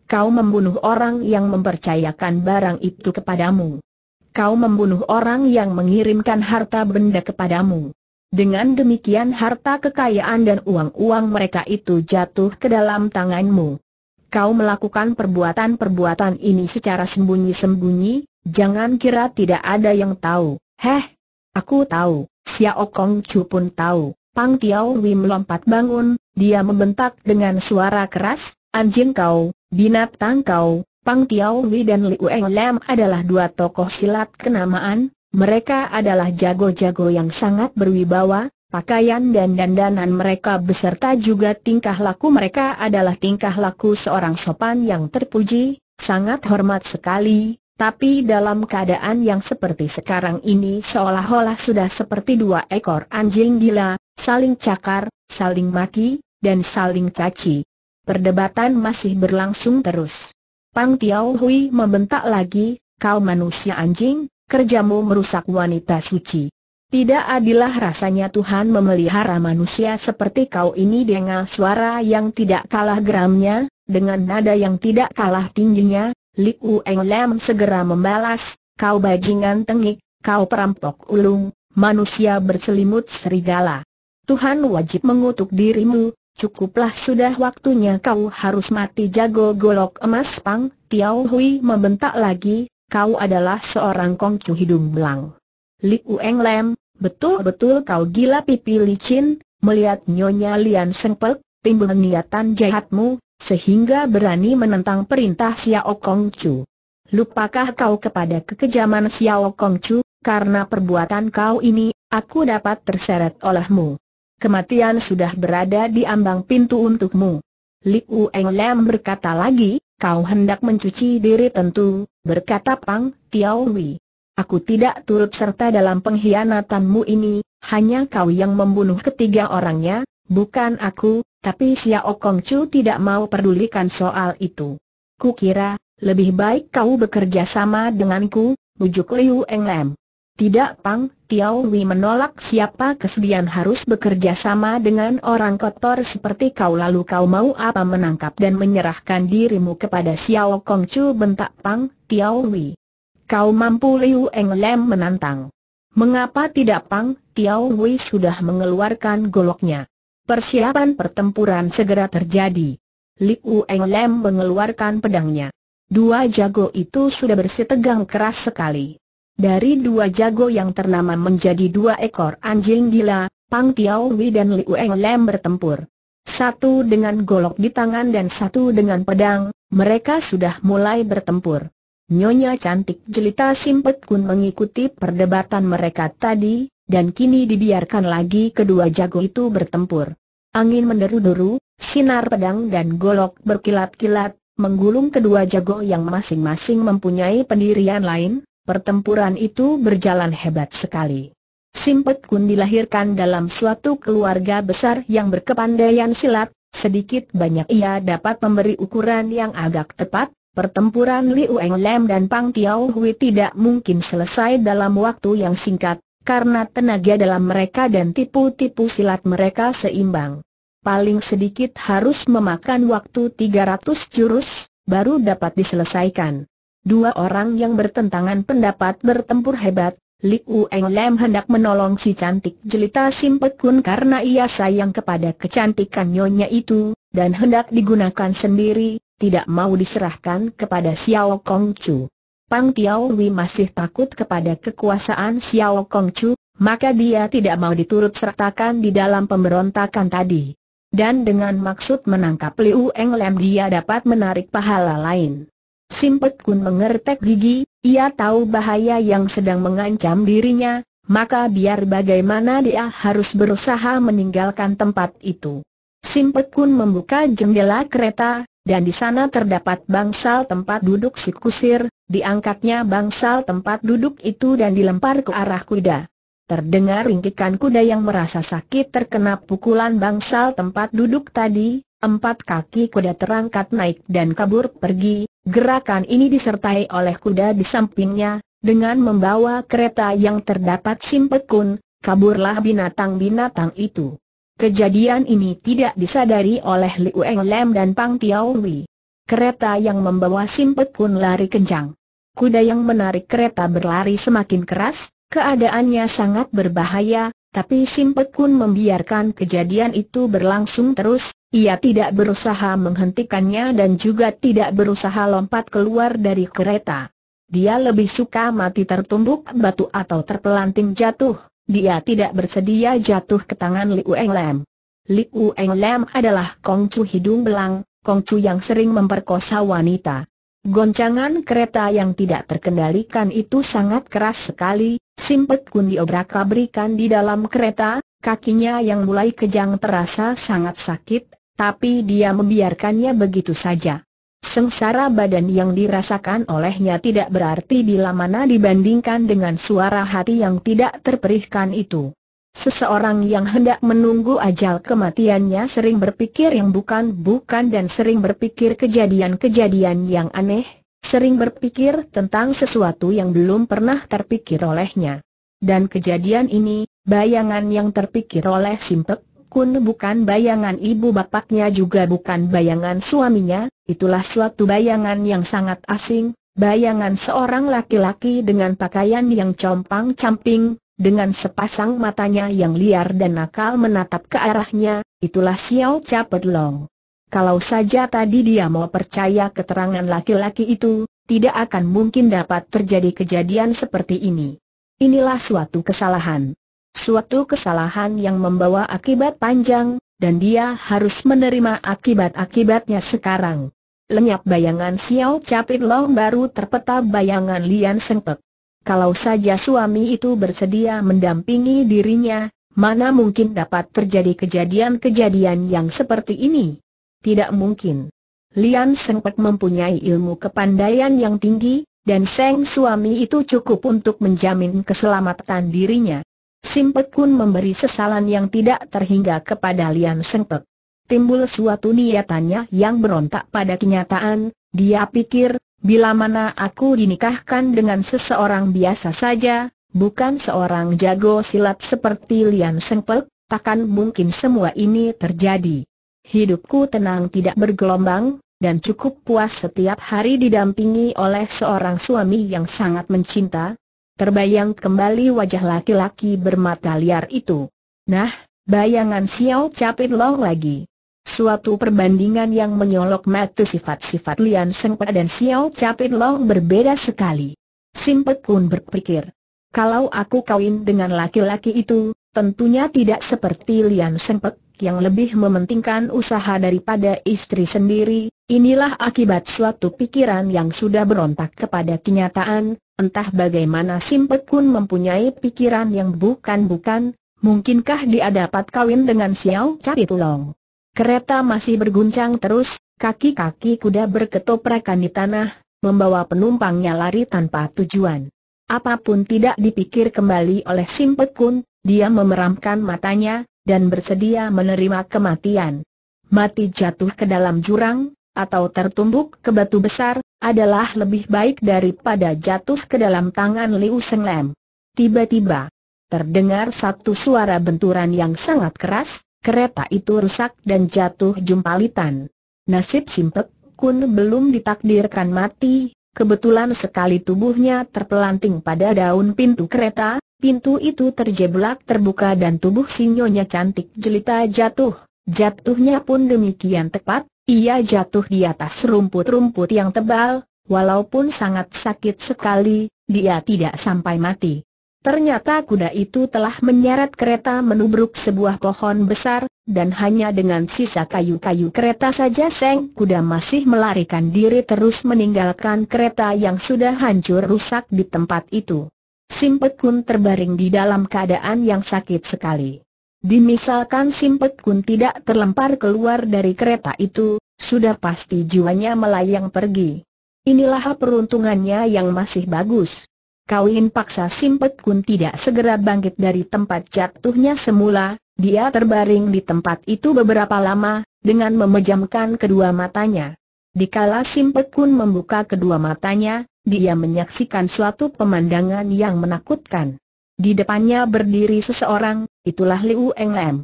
Kau membunuh orang yang mempercayakan barang itu kepadamu. Kau membunuh orang yang mengirimkan harta benda kepadamu. Dengan demikian harta kekayaan dan uang-uang mereka itu jatuh ke dalam tanganmu kau melakukan perbuatan-perbuatan ini secara sembunyi-sembunyi, jangan kira tidak ada yang tahu. Heh, aku tahu, Xiao Kong Chu pun tahu. Pang Tiao Wei melompat bangun, dia membentak dengan suara keras, anjing kau, binatang kau, Pang Tiao Wei dan Liu Eng Lam adalah dua tokoh silat kenamaan, mereka adalah jago-jago yang sangat berwibawa, Pakaian dan dandanan mereka beserta juga tingkah laku mereka adalah tingkah laku seorang sopan yang terpuji, sangat hormat sekali, tapi dalam keadaan yang seperti sekarang ini seolah-olah sudah seperti dua ekor anjing gila, saling cakar, saling maki, dan saling caci. Perdebatan masih berlangsung terus. Pang Tiao Hui membentak lagi, kau manusia anjing, kerjamu merusak wanita suci. Tidak adilah rasanya Tuhan memelihara manusia seperti kau ini dengan suara yang tidak kalah geramnya, dengan nada yang tidak kalah tingginya, Liu Eng Lam segera membalas, kau bajingan tengik, kau perampok ulung, manusia berselimut serigala. Tuhan wajib mengutuk dirimu, cukuplah sudah waktunya kau harus mati jago golok emas pang, Tiao Hui membentak lagi, kau adalah seorang kongcu hidung belang. Liu Eng Lam, Betul-betul kau gila pipi licin, melihat Nyonya Lian Sengpek, timbul niatan jahatmu, sehingga berani menentang perintah Xiao Kong Chu. Lupakah kau kepada kekejaman Xiao Kong Chu, karena perbuatan kau ini, aku dapat terseret olehmu. Kematian sudah berada di ambang pintu untukmu. Liu Eng Lam berkata lagi, kau hendak mencuci diri tentu, berkata Pang Tiao Wei aku tidak turut serta dalam pengkhianatanmu ini, hanya kau yang membunuh ketiga orangnya, bukan aku, tapi Xiao Kong tidak mau pedulikan soal itu. Ku kira lebih baik kau bekerja sama denganku, bujuk Liu Eng Lam. Tidak Pang, Tiao Wei menolak siapa kesedihan harus bekerja sama dengan orang kotor seperti kau lalu kau mau apa menangkap dan menyerahkan dirimu kepada Xiao Kong bentak Pang, Tiao Wei. Kau mampu Liu Eng Lem menantang. Mengapa tidak Pang, Tiao Wei sudah mengeluarkan goloknya. Persiapan pertempuran segera terjadi. Liu Eng Lem mengeluarkan pedangnya. Dua jago itu sudah bersitegang keras sekali. Dari dua jago yang ternama menjadi dua ekor anjing gila, Pang Tiao Wei dan Liu Eng Lem bertempur. Satu dengan golok di tangan dan satu dengan pedang, mereka sudah mulai bertempur. Nyonya cantik jelita Simpet Kun mengikuti perdebatan mereka tadi, dan kini dibiarkan lagi kedua jago itu bertempur. Angin menderu-deru, sinar pedang dan golok berkilat-kilat, menggulung kedua jago yang masing-masing mempunyai pendirian lain, pertempuran itu berjalan hebat sekali. Simpet Kun dilahirkan dalam suatu keluarga besar yang berkepandaian silat, sedikit banyak ia dapat memberi ukuran yang agak tepat, Pertempuran Liu Eng Lam dan Pang Tiao Hui tidak mungkin selesai dalam waktu yang singkat, karena tenaga dalam mereka dan tipu-tipu silat mereka seimbang. Paling sedikit harus memakan waktu 300 jurus, baru dapat diselesaikan. Dua orang yang bertentangan pendapat bertempur hebat, Liu Eng Lam hendak menolong si cantik jelita Simpek Kun karena ia sayang kepada kecantikan nyonya itu, dan hendak digunakan sendiri, tidak mau diserahkan kepada Xiao Kong Chu. Pang Tiao Wei masih takut kepada kekuasaan Xiao Kong Chu, maka dia tidak mau diturut sertakan di dalam pemberontakan tadi. Dan dengan maksud menangkap Liu Eng Lam, dia dapat menarik pahala lain. Simpet Kun mengertek gigi, ia tahu bahaya yang sedang mengancam dirinya, maka biar bagaimana dia harus berusaha meninggalkan tempat itu. Simpet Kun membuka jendela kereta, dan di sana terdapat bangsal tempat duduk si kusir, diangkatnya bangsal tempat duduk itu dan dilempar ke arah kuda. Terdengar ringkikan kuda yang merasa sakit terkena pukulan bangsal tempat duduk tadi, empat kaki kuda terangkat naik dan kabur pergi, gerakan ini disertai oleh kuda di sampingnya, dengan membawa kereta yang terdapat simpekun, kaburlah binatang-binatang itu. Kejadian ini tidak disadari oleh Liu Eng Lam dan Pang Tiaowi. Kereta yang membawa Simpet pun lari kencang. Kuda yang menarik kereta berlari semakin keras, keadaannya sangat berbahaya, tapi Simpet pun membiarkan kejadian itu berlangsung terus, ia tidak berusaha menghentikannya dan juga tidak berusaha lompat keluar dari kereta. Dia lebih suka mati tertumbuk batu atau terpelanting jatuh dia tidak bersedia jatuh ke tangan Liu Eng Lam. Liu Eng Lam adalah Kongcu hidung belang, Kongcu yang sering memperkosa wanita. Goncangan kereta yang tidak terkendalikan itu sangat keras sekali, Simpet Kun diobrak-abrikan di dalam kereta, kakinya yang mulai kejang terasa sangat sakit, tapi dia membiarkannya begitu saja. Sengsara badan yang dirasakan olehnya tidak berarti bila mana dibandingkan dengan suara hati yang tidak terperihkan itu. Seseorang yang hendak menunggu ajal kematiannya sering berpikir yang bukan-bukan dan sering berpikir kejadian-kejadian yang aneh, sering berpikir tentang sesuatu yang belum pernah terpikir olehnya. Dan kejadian ini, bayangan yang terpikir oleh Simpek, Kun bukan bayangan ibu bapaknya juga bukan bayangan suaminya, itulah suatu bayangan yang sangat asing, bayangan seorang laki-laki dengan pakaian yang compang-camping, dengan sepasang matanya yang liar dan nakal menatap ke arahnya, itulah Xiao Capet Long. Kalau saja tadi dia mau percaya keterangan laki-laki itu, tidak akan mungkin dapat terjadi kejadian seperti ini. Inilah suatu kesalahan suatu kesalahan yang membawa akibat panjang, dan dia harus menerima akibat-akibatnya sekarang. Lenyap bayangan Xiao Capit Long baru terpeta bayangan Lian Sengpek. Kalau saja suami itu bersedia mendampingi dirinya, mana mungkin dapat terjadi kejadian-kejadian yang seperti ini? Tidak mungkin. Lian Sengpek mempunyai ilmu kepandaian yang tinggi, dan Seng suami itu cukup untuk menjamin keselamatan dirinya. Simpek pun memberi sesalan yang tidak terhingga kepada Lian Sengpek. Timbul suatu niatannya yang berontak pada kenyataan, dia pikir, bila mana aku dinikahkan dengan seseorang biasa saja, bukan seorang jago silat seperti Lian Sengpek, takkan mungkin semua ini terjadi. Hidupku tenang tidak bergelombang, dan cukup puas setiap hari didampingi oleh seorang suami yang sangat mencinta, Terbayang kembali wajah laki-laki bermata liar itu. Nah, bayangan Xiao Capit Long lagi. Suatu perbandingan yang menyolok mata sifat-sifat Lian Sengpa dan Xiao Capit Long berbeda sekali. Simpet pun berpikir, kalau aku kawin dengan laki-laki itu, tentunya tidak seperti Lian Sengpek yang lebih mementingkan usaha daripada istri sendiri, inilah akibat suatu pikiran yang sudah berontak kepada kenyataan, Entah bagaimana Simpek Kun mempunyai pikiran yang bukan-bukan, mungkinkah dia dapat kawin dengan Xiao Cari Tulong? Kereta masih berguncang terus, kaki-kaki kuda berketoprakan di tanah, membawa penumpangnya lari tanpa tujuan. Apapun tidak dipikir kembali oleh Simpek Kun, dia memeramkan matanya, dan bersedia menerima kematian. Mati jatuh ke dalam jurang, atau tertumbuk ke batu besar, adalah lebih baik daripada jatuh ke dalam tangan Liu Seng Tiba-tiba, terdengar satu suara benturan yang sangat keras, kereta itu rusak dan jatuh jumpalitan. Nasib Simpek Kun belum ditakdirkan mati, kebetulan sekali tubuhnya terpelanting pada daun pintu kereta, pintu itu terjeblak terbuka dan tubuh sinyonya cantik jelita jatuh. Jatuhnya pun demikian tepat, ia jatuh di atas rumput-rumput yang tebal, walaupun sangat sakit sekali, dia tidak sampai mati. Ternyata kuda itu telah menyeret kereta menubruk sebuah pohon besar, dan hanya dengan sisa kayu-kayu kereta saja seng kuda masih melarikan diri terus meninggalkan kereta yang sudah hancur rusak di tempat itu. Simpet pun terbaring di dalam keadaan yang sakit sekali. Dimisalkan Simpet Kun tidak terlempar keluar dari kereta itu, sudah pasti jiwanya melayang pergi. Inilah peruntungannya yang masih bagus. Kauin paksa Simpet Kun tidak segera bangkit dari tempat jatuhnya semula, dia terbaring di tempat itu beberapa lama, dengan memejamkan kedua matanya. Dikala Simpet Kun membuka kedua matanya, dia menyaksikan suatu pemandangan yang menakutkan. Di depannya berdiri seseorang, itulah Liu Eng Lam.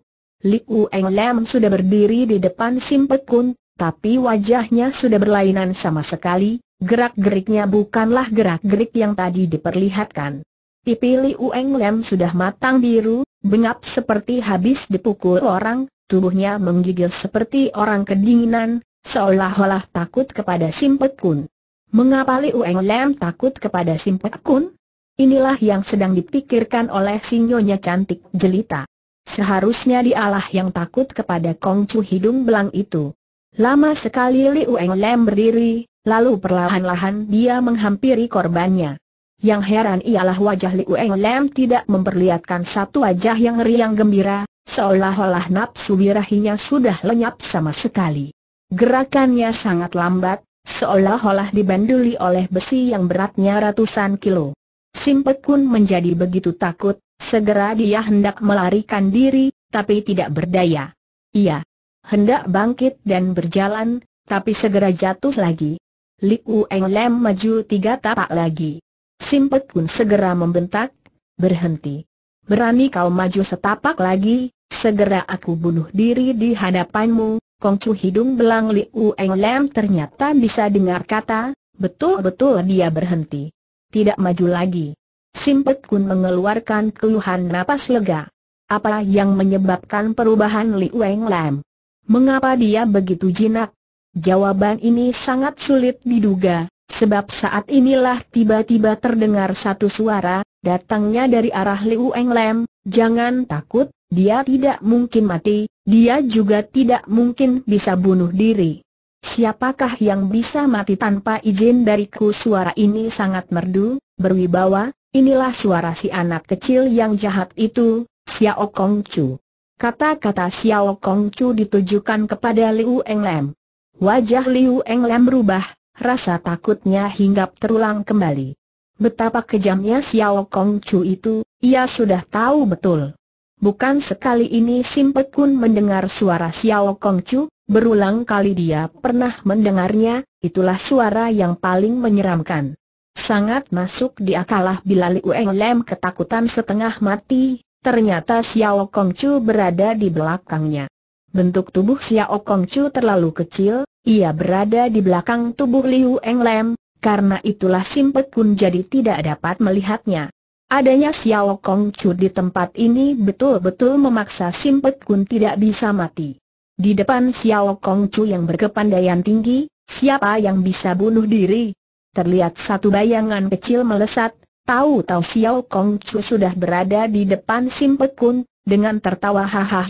Liu Eng Lam sudah berdiri di depan Sim Pek Kun, tapi wajahnya sudah berlainan sama sekali, gerak-geriknya bukanlah gerak-gerik yang tadi diperlihatkan. Pipi Liu Eng Lam sudah matang biru, bengap seperti habis dipukul orang, tubuhnya menggigil seperti orang kedinginan, seolah-olah takut kepada Sim Pek Kun. Mengapa Liu Eng Lam takut kepada Sim Pek Kun? Inilah yang sedang dipikirkan oleh sinyonya cantik jelita. Seharusnya dialah yang takut kepada kongcu hidung belang itu. Lama sekali Liu Eng Lem berdiri, lalu perlahan-lahan dia menghampiri korbannya. Yang heran ialah wajah Liu Eng Lem tidak memperlihatkan satu wajah yang riang gembira, seolah-olah nafsu birahinya sudah lenyap sama sekali. Gerakannya sangat lambat, seolah-olah dibanduli oleh besi yang beratnya ratusan kilo. Simpek Kun menjadi begitu takut, segera dia hendak melarikan diri, tapi tidak berdaya. Ia hendak bangkit dan berjalan, tapi segera jatuh lagi. Liu Eng Lem maju tiga tapak lagi. Simpek Kun segera membentak, berhenti. Berani kau maju setapak lagi, segera aku bunuh diri di hadapanmu, Kongcu hidung belang Liu Eng Lem ternyata bisa dengar kata, betul-betul dia berhenti tidak maju lagi. Simpet Kun mengeluarkan keluhan napas lega. Apa yang menyebabkan perubahan Li Weng Lam? Mengapa dia begitu jinak? Jawaban ini sangat sulit diduga, sebab saat inilah tiba-tiba terdengar satu suara, datangnya dari arah Li Weng Lam, jangan takut, dia tidak mungkin mati, dia juga tidak mungkin bisa bunuh diri. Siapakah yang bisa mati tanpa izin dariku suara ini sangat merdu, berwibawa, inilah suara si anak kecil yang jahat itu, Xiao Kong Chu. Kata-kata Xiao Kong Chu ditujukan kepada Liu Englem. Wajah Liu Englem berubah, rasa takutnya hinggap terulang kembali. Betapa kejamnya Xiao Kong Chu itu, ia sudah tahu betul. Bukan sekali ini Simpekun mendengar suara Xiao Kong Chu, Berulang kali dia pernah mendengarnya, itulah suara yang paling menyeramkan. Sangat masuk di akalah bila Liu Eng Lem ketakutan setengah mati, ternyata Xiao Kong Chu berada di belakangnya. Bentuk tubuh Xiao Kong Chu terlalu kecil, ia berada di belakang tubuh Liu Eng Lem, karena itulah Simpek Kun jadi tidak dapat melihatnya. Adanya Xiao Kong Chu di tempat ini betul-betul memaksa Simpek Kun tidak bisa mati. Di depan Xiao Kong Chu yang berkepandaian tinggi, siapa yang bisa bunuh diri? Terlihat satu bayangan kecil melesat, tahu-tahu Xiao Kong Chu sudah berada di depan Sim Pek Kun, dengan tertawa hahaha,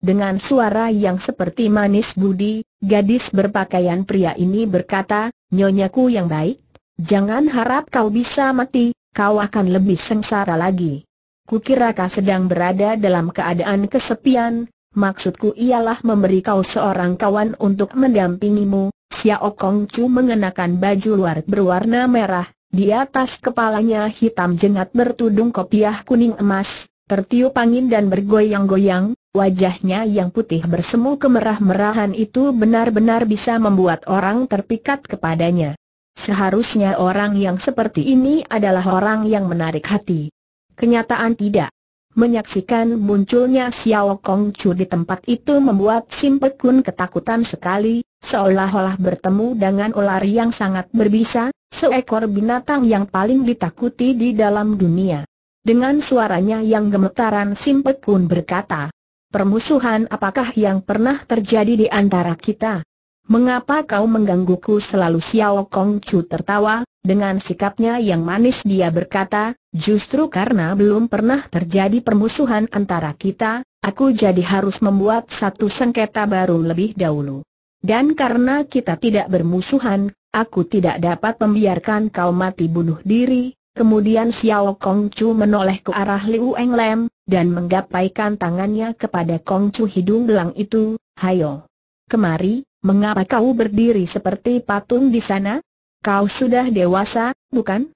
dengan suara yang seperti manis budi, gadis berpakaian pria ini berkata, Nyonyaku yang baik, jangan harap kau bisa mati, kau akan lebih sengsara lagi. Kukira kau sedang berada dalam keadaan kesepian, Maksudku ialah memberi kau seorang kawan untuk mendampingimu. Xiao Kong mengenakan baju luar berwarna merah, di atas kepalanya hitam jengat bertudung kopiah kuning emas, tertiup angin dan bergoyang-goyang, wajahnya yang putih bersemu kemerah-merahan itu benar-benar bisa membuat orang terpikat kepadanya. Seharusnya orang yang seperti ini adalah orang yang menarik hati. Kenyataan tidak. Menyaksikan munculnya Xiao Kong Chu di tempat itu membuat Sim Pek Kun ketakutan sekali, seolah-olah bertemu dengan ular yang sangat berbisa, seekor binatang yang paling ditakuti di dalam dunia. Dengan suaranya yang gemetaran Sim Pek Kun berkata, Permusuhan apakah yang pernah terjadi di antara kita? Mengapa kau menggangguku selalu Xiao Kong Chu tertawa, dengan sikapnya yang manis dia berkata, Justru karena belum pernah terjadi permusuhan antara kita, aku jadi harus membuat satu sengketa baru lebih dahulu. Dan karena kita tidak bermusuhan, aku tidak dapat membiarkan kau mati bunuh diri. Kemudian Xiao Kong Chu menoleh ke arah Liu Eng Lam, dan menggapaikan tangannya kepada Kong Chu hidung belang itu, Hayo. Kemari, mengapa kau berdiri seperti patung di sana? Kau sudah dewasa, bukan?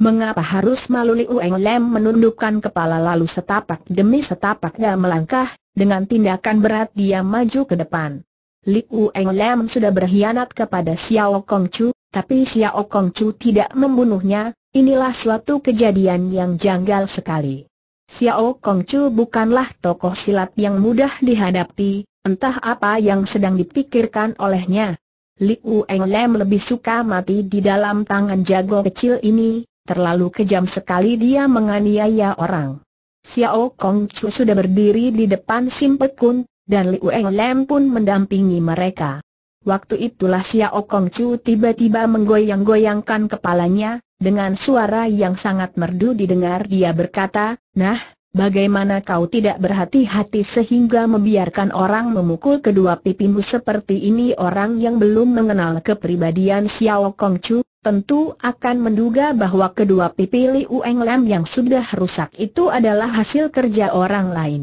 Mengapa harus malu Liu Englem Lem menundukkan kepala lalu setapak demi setapak dia melangkah, dengan tindakan berat dia maju ke depan. Liu Englem Lem sudah berkhianat kepada Xiao Kong Chu, tapi Xiao Kong Chu tidak membunuhnya, inilah suatu kejadian yang janggal sekali. Xiao Kong Chu bukanlah tokoh silat yang mudah dihadapi, entah apa yang sedang dipikirkan olehnya. Liu Englem Lem lebih suka mati di dalam tangan jago kecil ini, Terlalu kejam sekali dia menganiaya orang. Xiao Kong Chu sudah berdiri di depan Sim Pe Kun, dan Liu Eng Lam pun mendampingi mereka. Waktu itulah Xiao Kong Chu tiba-tiba menggoyang-goyangkan kepalanya, dengan suara yang sangat merdu didengar dia berkata, Nah, bagaimana kau tidak berhati-hati sehingga membiarkan orang memukul kedua pipimu seperti ini orang yang belum mengenal kepribadian Xiao Kong Chu, tentu akan menduga bahwa kedua pipi Liu Eng Lam yang sudah rusak itu adalah hasil kerja orang lain.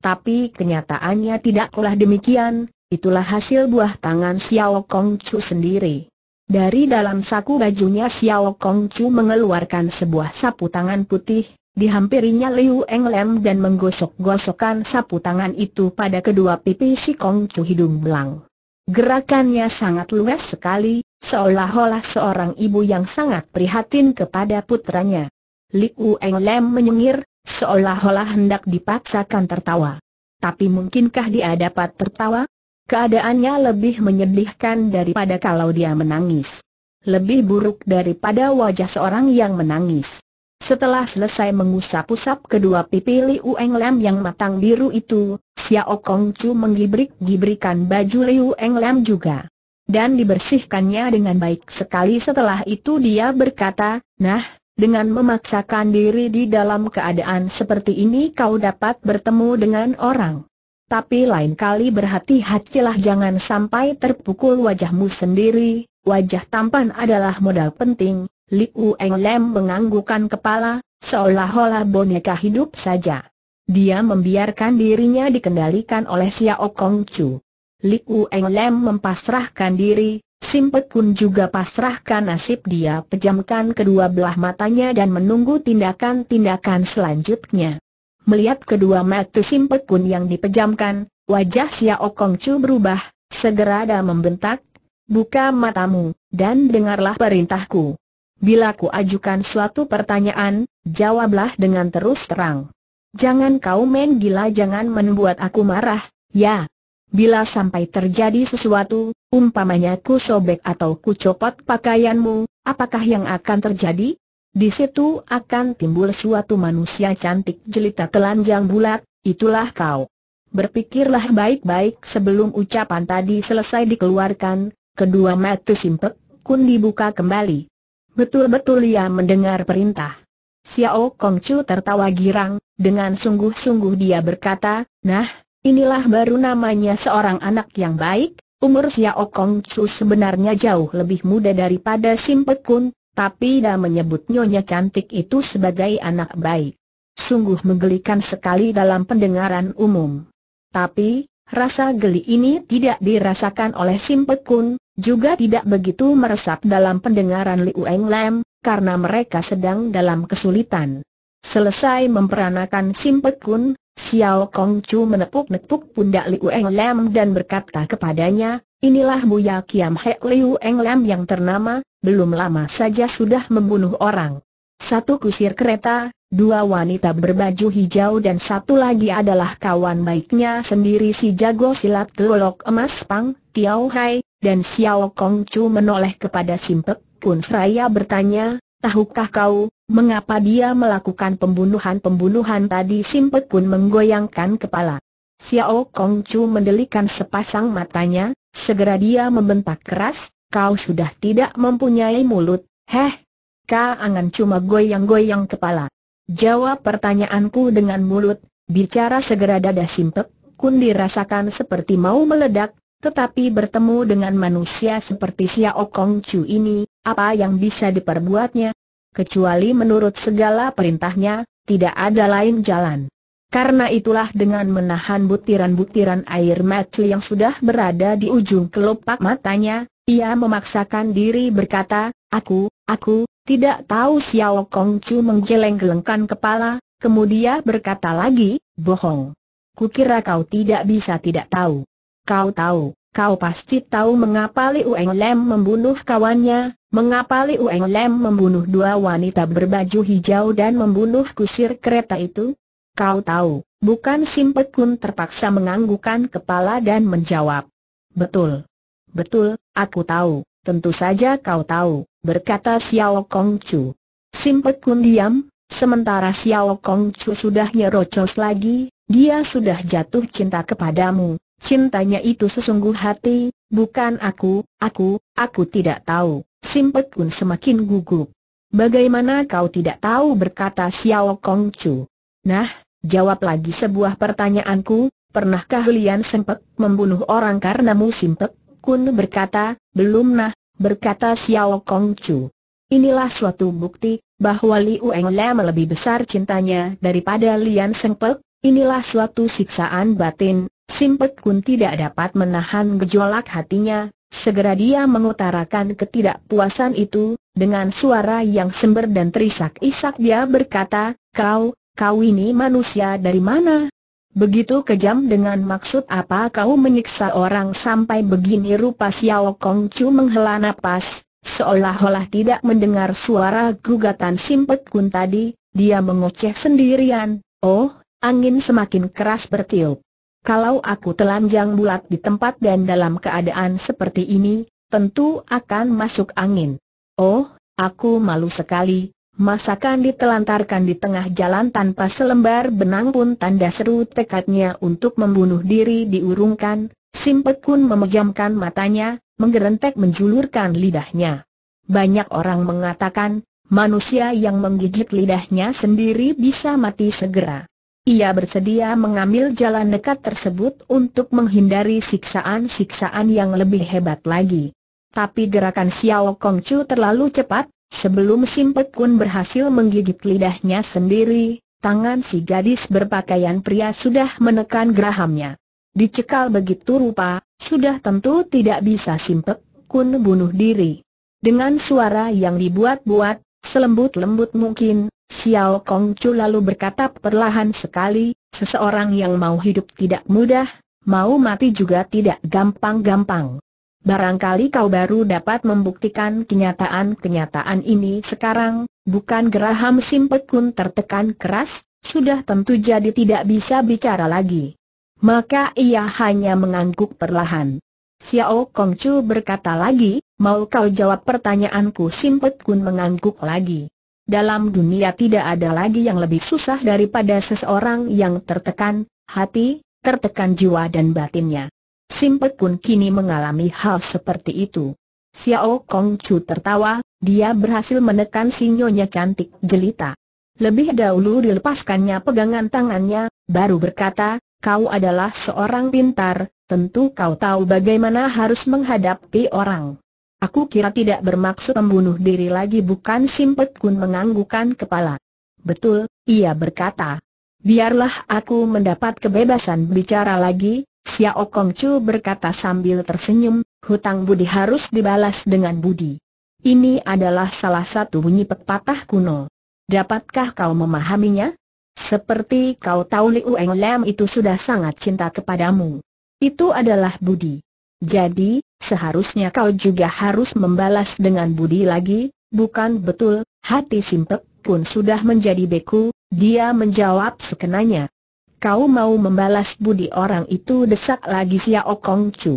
Tapi kenyataannya tidaklah demikian, itulah hasil buah tangan Xiao Kong Chu sendiri. Dari dalam saku bajunya Xiao Kong Chu mengeluarkan sebuah sapu tangan putih, dihampirinya Liu Eng Lam dan menggosok-gosokkan sapu tangan itu pada kedua pipi si Kong Chu hidung belang. Gerakannya sangat luas sekali, seolah-olah seorang ibu yang sangat prihatin kepada putranya. Liu Eng Lem menyengir, seolah-olah hendak dipaksakan tertawa. Tapi mungkinkah dia dapat tertawa? Keadaannya lebih menyedihkan daripada kalau dia menangis. Lebih buruk daripada wajah seorang yang menangis. Setelah selesai mengusap-usap kedua pipi Liu Eng Lem yang matang biru itu, Xiao Kong Chu menggibrik-gibrikan baju Liu Eng Lam juga. Dan dibersihkannya dengan baik sekali setelah itu dia berkata, Nah, dengan memaksakan diri di dalam keadaan seperti ini kau dapat bertemu dengan orang. Tapi lain kali berhati-hatilah jangan sampai terpukul wajahmu sendiri, wajah tampan adalah modal penting. Liu Eng Lam menganggukan kepala, seolah-olah boneka hidup saja. Dia membiarkan dirinya dikendalikan oleh Xiao Kong Chu. Li Eng Lem mempasrahkan diri, Simpet pun juga pasrahkan nasib dia pejamkan kedua belah matanya dan menunggu tindakan-tindakan selanjutnya. Melihat kedua mata Simpet pun yang dipejamkan, wajah Xiao Kong Chu berubah, segera dia membentak, buka matamu, dan dengarlah perintahku. Bila ku ajukan suatu pertanyaan, jawablah dengan terus terang. Jangan kau main gila jangan membuat aku marah, ya. Bila sampai terjadi sesuatu, umpamanya ku sobek atau ku copot pakaianmu, apakah yang akan terjadi? Di situ akan timbul suatu manusia cantik jelita telanjang bulat, itulah kau. Berpikirlah baik-baik sebelum ucapan tadi selesai dikeluarkan, kedua mata simpek, kun dibuka kembali. Betul-betul ia mendengar perintah. Xiao Kongcu tertawa girang, dengan sungguh-sungguh dia berkata, nah, inilah baru namanya seorang anak yang baik, umur Xiao Kongcu sebenarnya jauh lebih muda daripada Simpekun, tapi dia menyebut nyonya cantik itu sebagai anak baik. Sungguh menggelikan sekali dalam pendengaran umum. Tapi, rasa geli ini tidak dirasakan oleh Simpekun, juga tidak begitu meresap dalam pendengaran Liu Eng Lam, karena mereka sedang dalam kesulitan. Selesai memperanakan Simpek Kun, Xiao Kong Chu menepuk-nepuk pundak Liu Eng Lam dan berkata kepadanya, inilah Buya Kiam Hek Liu Eng Lam yang ternama, belum lama saja sudah membunuh orang. Satu kusir kereta, dua wanita berbaju hijau dan satu lagi adalah kawan baiknya sendiri si jago silat gelolok emas Pang, Tiao Hai, dan Xiao Kong Chu menoleh kepada Simpek Kun Seraya bertanya, tahukah kau, mengapa dia melakukan pembunuhan-pembunuhan tadi Simpek pun menggoyangkan kepala. Xiao Kong Chu mendelikan sepasang matanya, segera dia membentak keras, kau sudah tidak mempunyai mulut, heh. kau angan cuma goyang-goyang kepala. Jawab pertanyaanku dengan mulut, bicara segera dada Simpek Kun dirasakan seperti mau meledak, tetapi bertemu dengan manusia seperti Xiao Kong Chu ini, apa yang bisa diperbuatnya? Kecuali menurut segala perintahnya, tidak ada lain jalan. Karena itulah dengan menahan butiran-butiran air mata yang sudah berada di ujung kelopak matanya, ia memaksakan diri berkata, Aku, aku, tidak tahu Xiao Kong Chu menggeleng-gelengkan kepala, kemudian berkata lagi, bohong. Kukira kau tidak bisa tidak tahu. Kau tahu, kau pasti tahu mengapa Liu Eng Lem membunuh kawannya, mengapa Liu Eng Lem membunuh dua wanita berbaju hijau dan membunuh kusir kereta itu? Kau tahu, bukan Simpet Kun terpaksa menganggukan kepala dan menjawab. Betul. Betul, aku tahu, tentu saja kau tahu, berkata Xiao Kong Chu. Simpet Kun diam, sementara Xiao Kong Chu sudah nyerocos lagi, dia sudah jatuh cinta kepadamu, Cintanya itu sesungguh hati, bukan aku, aku, aku tidak tahu. Simpek pun semakin gugup. Bagaimana kau tidak tahu berkata Xiao Kong Chu. Nah, jawab lagi sebuah pertanyaanku, pernahkah Lian Simpek membunuh orang karenamu Simpek Kun berkata, belum nah, berkata Xiao Kong Chu. Inilah suatu bukti bahwa Liu Eng Lea lebih besar cintanya daripada Lian Simpek. inilah suatu siksaan batin Simpek Kun tidak dapat menahan gejolak hatinya, segera dia mengutarakan ketidakpuasan itu, dengan suara yang sember dan terisak-isak dia berkata, kau, kau ini manusia dari mana? Begitu kejam dengan maksud apa kau menyiksa orang sampai begini rupa Xiao Kong Chu menghela napas, seolah-olah tidak mendengar suara gugatan Simpek Kun tadi, dia mengoceh sendirian, oh, angin semakin keras bertiup. Kalau aku telanjang bulat di tempat dan dalam keadaan seperti ini, tentu akan masuk angin. Oh, aku malu sekali. Masakan ditelantarkan di tengah jalan tanpa selembar benang pun tanda seru tekadnya untuk membunuh diri diurungkan, Simpet pun memejamkan matanya, menggerentek menjulurkan lidahnya. Banyak orang mengatakan, manusia yang menggigit lidahnya sendiri bisa mati segera. Ia bersedia mengambil jalan dekat tersebut untuk menghindari siksaan-siksaan yang lebih hebat lagi. Tapi gerakan Xiao Kong Chu terlalu cepat, sebelum Simpek Kun berhasil menggigit lidahnya sendiri, tangan si gadis berpakaian pria sudah menekan gerahamnya. Dicekal begitu rupa, sudah tentu tidak bisa Simpek Kun bunuh diri. Dengan suara yang dibuat-buat, selembut-lembut mungkin, Xiao Kong Chu lalu berkata perlahan sekali, seseorang yang mau hidup tidak mudah, mau mati juga tidak gampang-gampang. Barangkali kau baru dapat membuktikan kenyataan-kenyataan ini sekarang, bukan geraham Simpet Simpekun tertekan keras, sudah tentu jadi tidak bisa bicara lagi. Maka ia hanya mengangguk perlahan. Xiao Kongcu berkata lagi, mau kau jawab pertanyaanku Simpet Kun mengangguk lagi. Dalam dunia tidak ada lagi yang lebih susah daripada seseorang yang tertekan, hati, tertekan jiwa dan batinnya. Simpek pun kini mengalami hal seperti itu. Xiao Kong Chu tertawa, dia berhasil menekan sinyonya cantik jelita. Lebih dahulu dilepaskannya pegangan tangannya, baru berkata, kau adalah seorang pintar, tentu kau tahu bagaimana harus menghadapi orang. Aku kira tidak bermaksud membunuh diri lagi bukan Simpet Kun menganggukkan kepala. Betul, ia berkata. Biarlah aku mendapat kebebasan bicara lagi, Xiao Kong Chu berkata sambil tersenyum, hutang budi harus dibalas dengan budi. Ini adalah salah satu bunyi pepatah kuno. Dapatkah kau memahaminya? Seperti kau tahu Liu Eng Lam itu sudah sangat cinta kepadamu. Itu adalah budi. Jadi, seharusnya kau juga harus membalas dengan budi lagi, bukan betul, hati Simpek pun sudah menjadi beku, dia menjawab sekenanya. Kau mau membalas budi orang itu desak lagi Sia Okong Chu.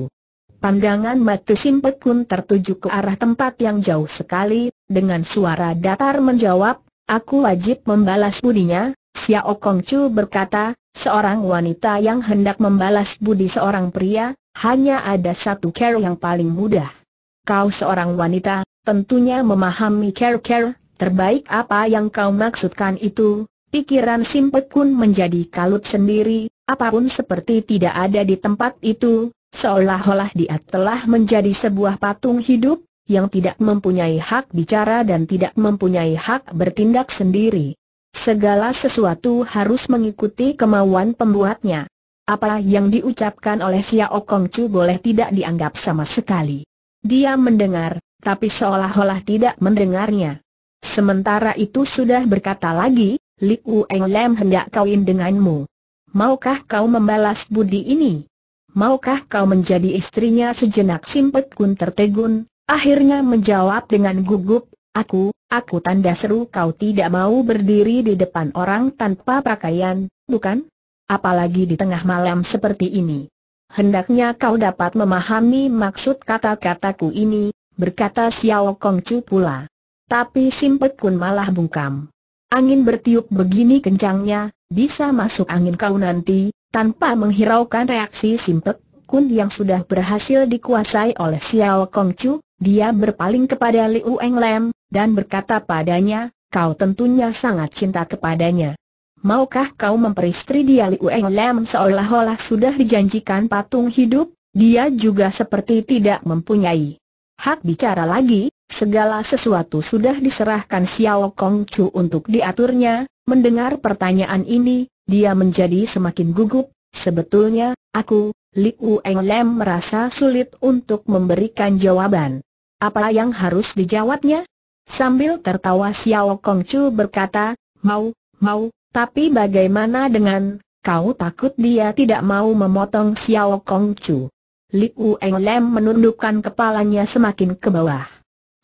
Pandangan mata Simpek pun tertuju ke arah tempat yang jauh sekali, dengan suara datar menjawab, aku wajib membalas budinya, Sia Okong Chu berkata, seorang wanita yang hendak membalas budi seorang pria, hanya ada satu cara yang paling mudah. Kau seorang wanita, tentunya memahami care-care, terbaik apa yang kau maksudkan itu, pikiran Simpet pun menjadi kalut sendiri, apapun seperti tidak ada di tempat itu, seolah-olah dia telah menjadi sebuah patung hidup, yang tidak mempunyai hak bicara dan tidak mempunyai hak bertindak sendiri. Segala sesuatu harus mengikuti kemauan pembuatnya. Apa yang diucapkan oleh Xiao Kong boleh tidak dianggap sama sekali. Dia mendengar, tapi seolah-olah tidak mendengarnya. Sementara itu sudah berkata lagi, Liu Eng Lam hendak kawin denganmu. Maukah kau membalas budi ini? Maukah kau menjadi istrinya sejenak Simpet Kun tertegun? Akhirnya menjawab dengan gugup, aku, aku tanda seru kau tidak mau berdiri di depan orang tanpa pakaian, bukan? apalagi di tengah malam seperti ini. Hendaknya kau dapat memahami maksud kata-kataku ini, berkata Xiao Kongcu pula. Tapi Simpet Kun malah bungkam. Angin bertiup begini kencangnya, bisa masuk angin kau nanti, tanpa menghiraukan reaksi Simpet Kun yang sudah berhasil dikuasai oleh Xiao Kongcu, dia berpaling kepada Liu Eng Lam dan berkata padanya, kau tentunya sangat cinta kepadanya maukah kau memperistri dia Liu Eng Lam seolah-olah sudah dijanjikan patung hidup, dia juga seperti tidak mempunyai hak bicara lagi, segala sesuatu sudah diserahkan Xiao Kong Chu untuk diaturnya, mendengar pertanyaan ini, dia menjadi semakin gugup, sebetulnya, aku, Liu Eng Lam merasa sulit untuk memberikan jawaban. Apa yang harus dijawabnya? Sambil tertawa Xiao Kong Chu berkata, mau, mau, tapi bagaimana dengan, kau takut dia tidak mau memotong Xiao Kong Chu? Liu Eng Lem menundukkan kepalanya semakin ke bawah.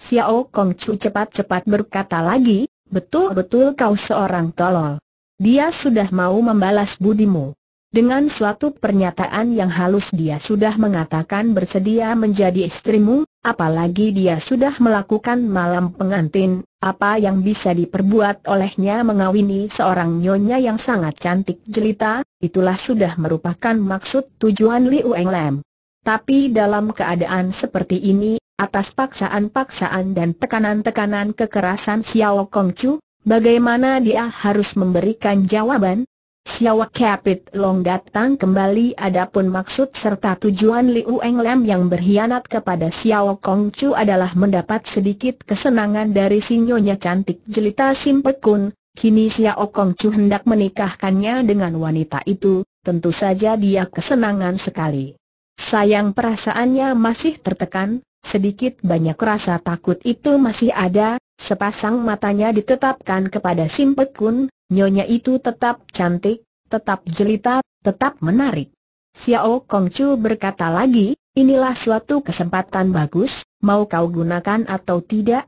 Xiao Kong Chu cepat-cepat berkata lagi, betul-betul kau seorang tolol. Dia sudah mau membalas budimu. Dengan suatu pernyataan yang halus dia sudah mengatakan bersedia menjadi istrimu, apalagi dia sudah melakukan malam pengantin, apa yang bisa diperbuat olehnya mengawini seorang nyonya yang sangat cantik jelita, itulah sudah merupakan maksud tujuan Liu Eng Lam. Tapi dalam keadaan seperti ini, atas paksaan-paksaan dan tekanan-tekanan kekerasan Xiao Kong Chu, bagaimana dia harus memberikan jawaban? Siawak Kapit Long datang kembali adapun maksud serta tujuan Liu Eng Lam yang berkhianat kepada Siawak Kong Chu adalah mendapat sedikit kesenangan dari sinyonya cantik jelita Sim Pek Kun. Kini Siawak Kong Chu hendak menikahkannya dengan wanita itu, tentu saja dia kesenangan sekali. Sayang perasaannya masih tertekan, sedikit banyak rasa takut itu masih ada, sepasang matanya ditetapkan kepada Sim Pek Kun, Nyonya itu tetap cantik, tetap jelita, tetap menarik. Xiao Kongchu berkata lagi, inilah suatu kesempatan bagus, mau kau gunakan atau tidak?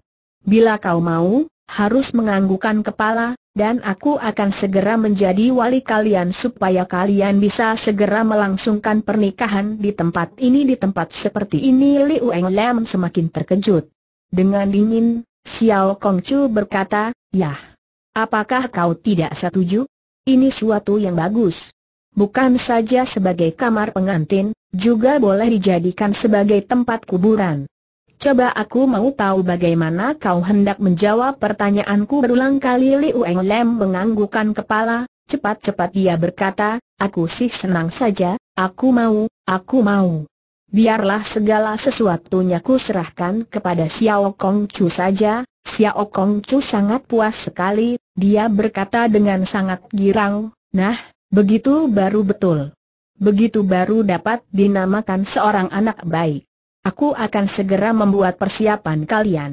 Bila kau mau, harus menganggukkan kepala, dan aku akan segera menjadi wali kalian supaya kalian bisa segera melangsungkan pernikahan di tempat ini di tempat seperti ini Liu Eng Lam semakin terkejut. Dengan dingin, Xiao Kongchu berkata, Yah. Apakah kau tidak setuju? Ini suatu yang bagus. Bukan saja sebagai kamar pengantin, juga boleh dijadikan sebagai tempat kuburan. Coba aku mau tahu bagaimana kau hendak menjawab pertanyaanku berulang kali Liu Eng Lem menganggukkan kepala, cepat-cepat dia berkata, aku sih senang saja, aku mau, aku mau biarlah segala sesuatunya ku serahkan kepada Xiao Kong Chu saja. Xiao Kong Chu sangat puas sekali, dia berkata dengan sangat girang, nah, begitu baru betul. Begitu baru dapat dinamakan seorang anak baik. Aku akan segera membuat persiapan kalian.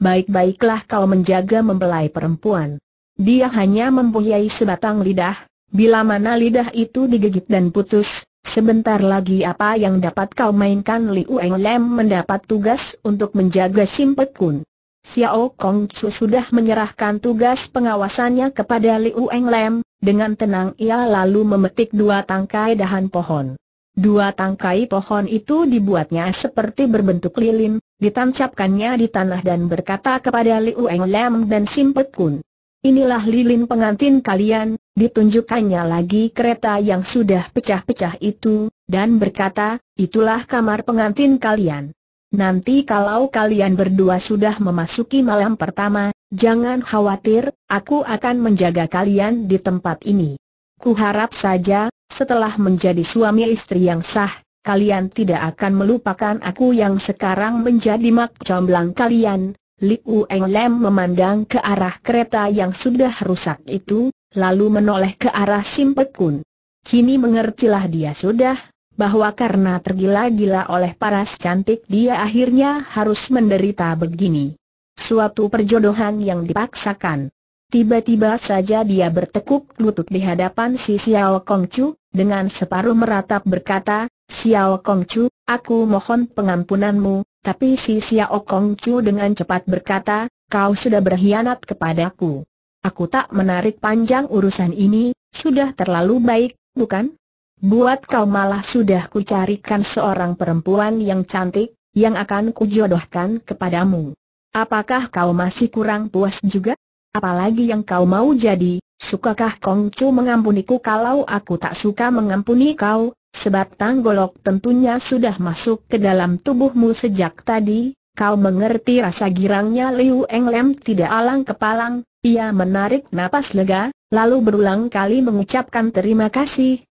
Baik-baiklah kau menjaga membelai perempuan. Dia hanya mempunyai sebatang lidah, bila mana lidah itu digigit dan putus, Sebentar lagi apa yang dapat kau mainkan Liu Eng Lem mendapat tugas untuk menjaga Simpet Kun. Xiao Kong Chu sudah menyerahkan tugas pengawasannya kepada Liu Eng Lem, dengan tenang ia lalu memetik dua tangkai dahan pohon. Dua tangkai pohon itu dibuatnya seperti berbentuk lilin, ditancapkannya di tanah dan berkata kepada Liu Eng Lem dan Simpet Kun inilah lilin pengantin kalian, ditunjukkannya lagi kereta yang sudah pecah-pecah itu, dan berkata, itulah kamar pengantin kalian. Nanti kalau kalian berdua sudah memasuki malam pertama, jangan khawatir, aku akan menjaga kalian di tempat ini. Kuharap saja, setelah menjadi suami istri yang sah, kalian tidak akan melupakan aku yang sekarang menjadi mak comblang kalian, Liu Eng Lam memandang ke arah kereta yang sudah rusak itu, lalu menoleh ke arah Simpek Kun. Kini mengertilah dia sudah, bahwa karena tergila-gila oleh paras cantik dia akhirnya harus menderita begini. Suatu perjodohan yang dipaksakan. Tiba-tiba saja dia bertekuk lutut di hadapan si Xiao Kongcu, dengan separuh meratap berkata, Xiao Kongcu, aku mohon pengampunanmu, tapi si Xiao Kong Chu dengan cepat berkata, kau sudah berkhianat kepadaku. Aku tak menarik panjang urusan ini, sudah terlalu baik, bukan? Buat kau malah sudah kucarikan seorang perempuan yang cantik, yang akan kujodohkan kepadamu. Apakah kau masih kurang puas juga? Apalagi yang kau mau jadi, sukakah Kong Chu mengampuniku kalau aku tak suka mengampuni kau, Sebab tanggolok tentunya sudah masuk ke dalam tubuhmu sejak tadi, kau mengerti rasa girangnya Liu Eng Lem tidak alang kepalang, ia menarik napas lega, lalu berulang kali mengucapkan terima kasih,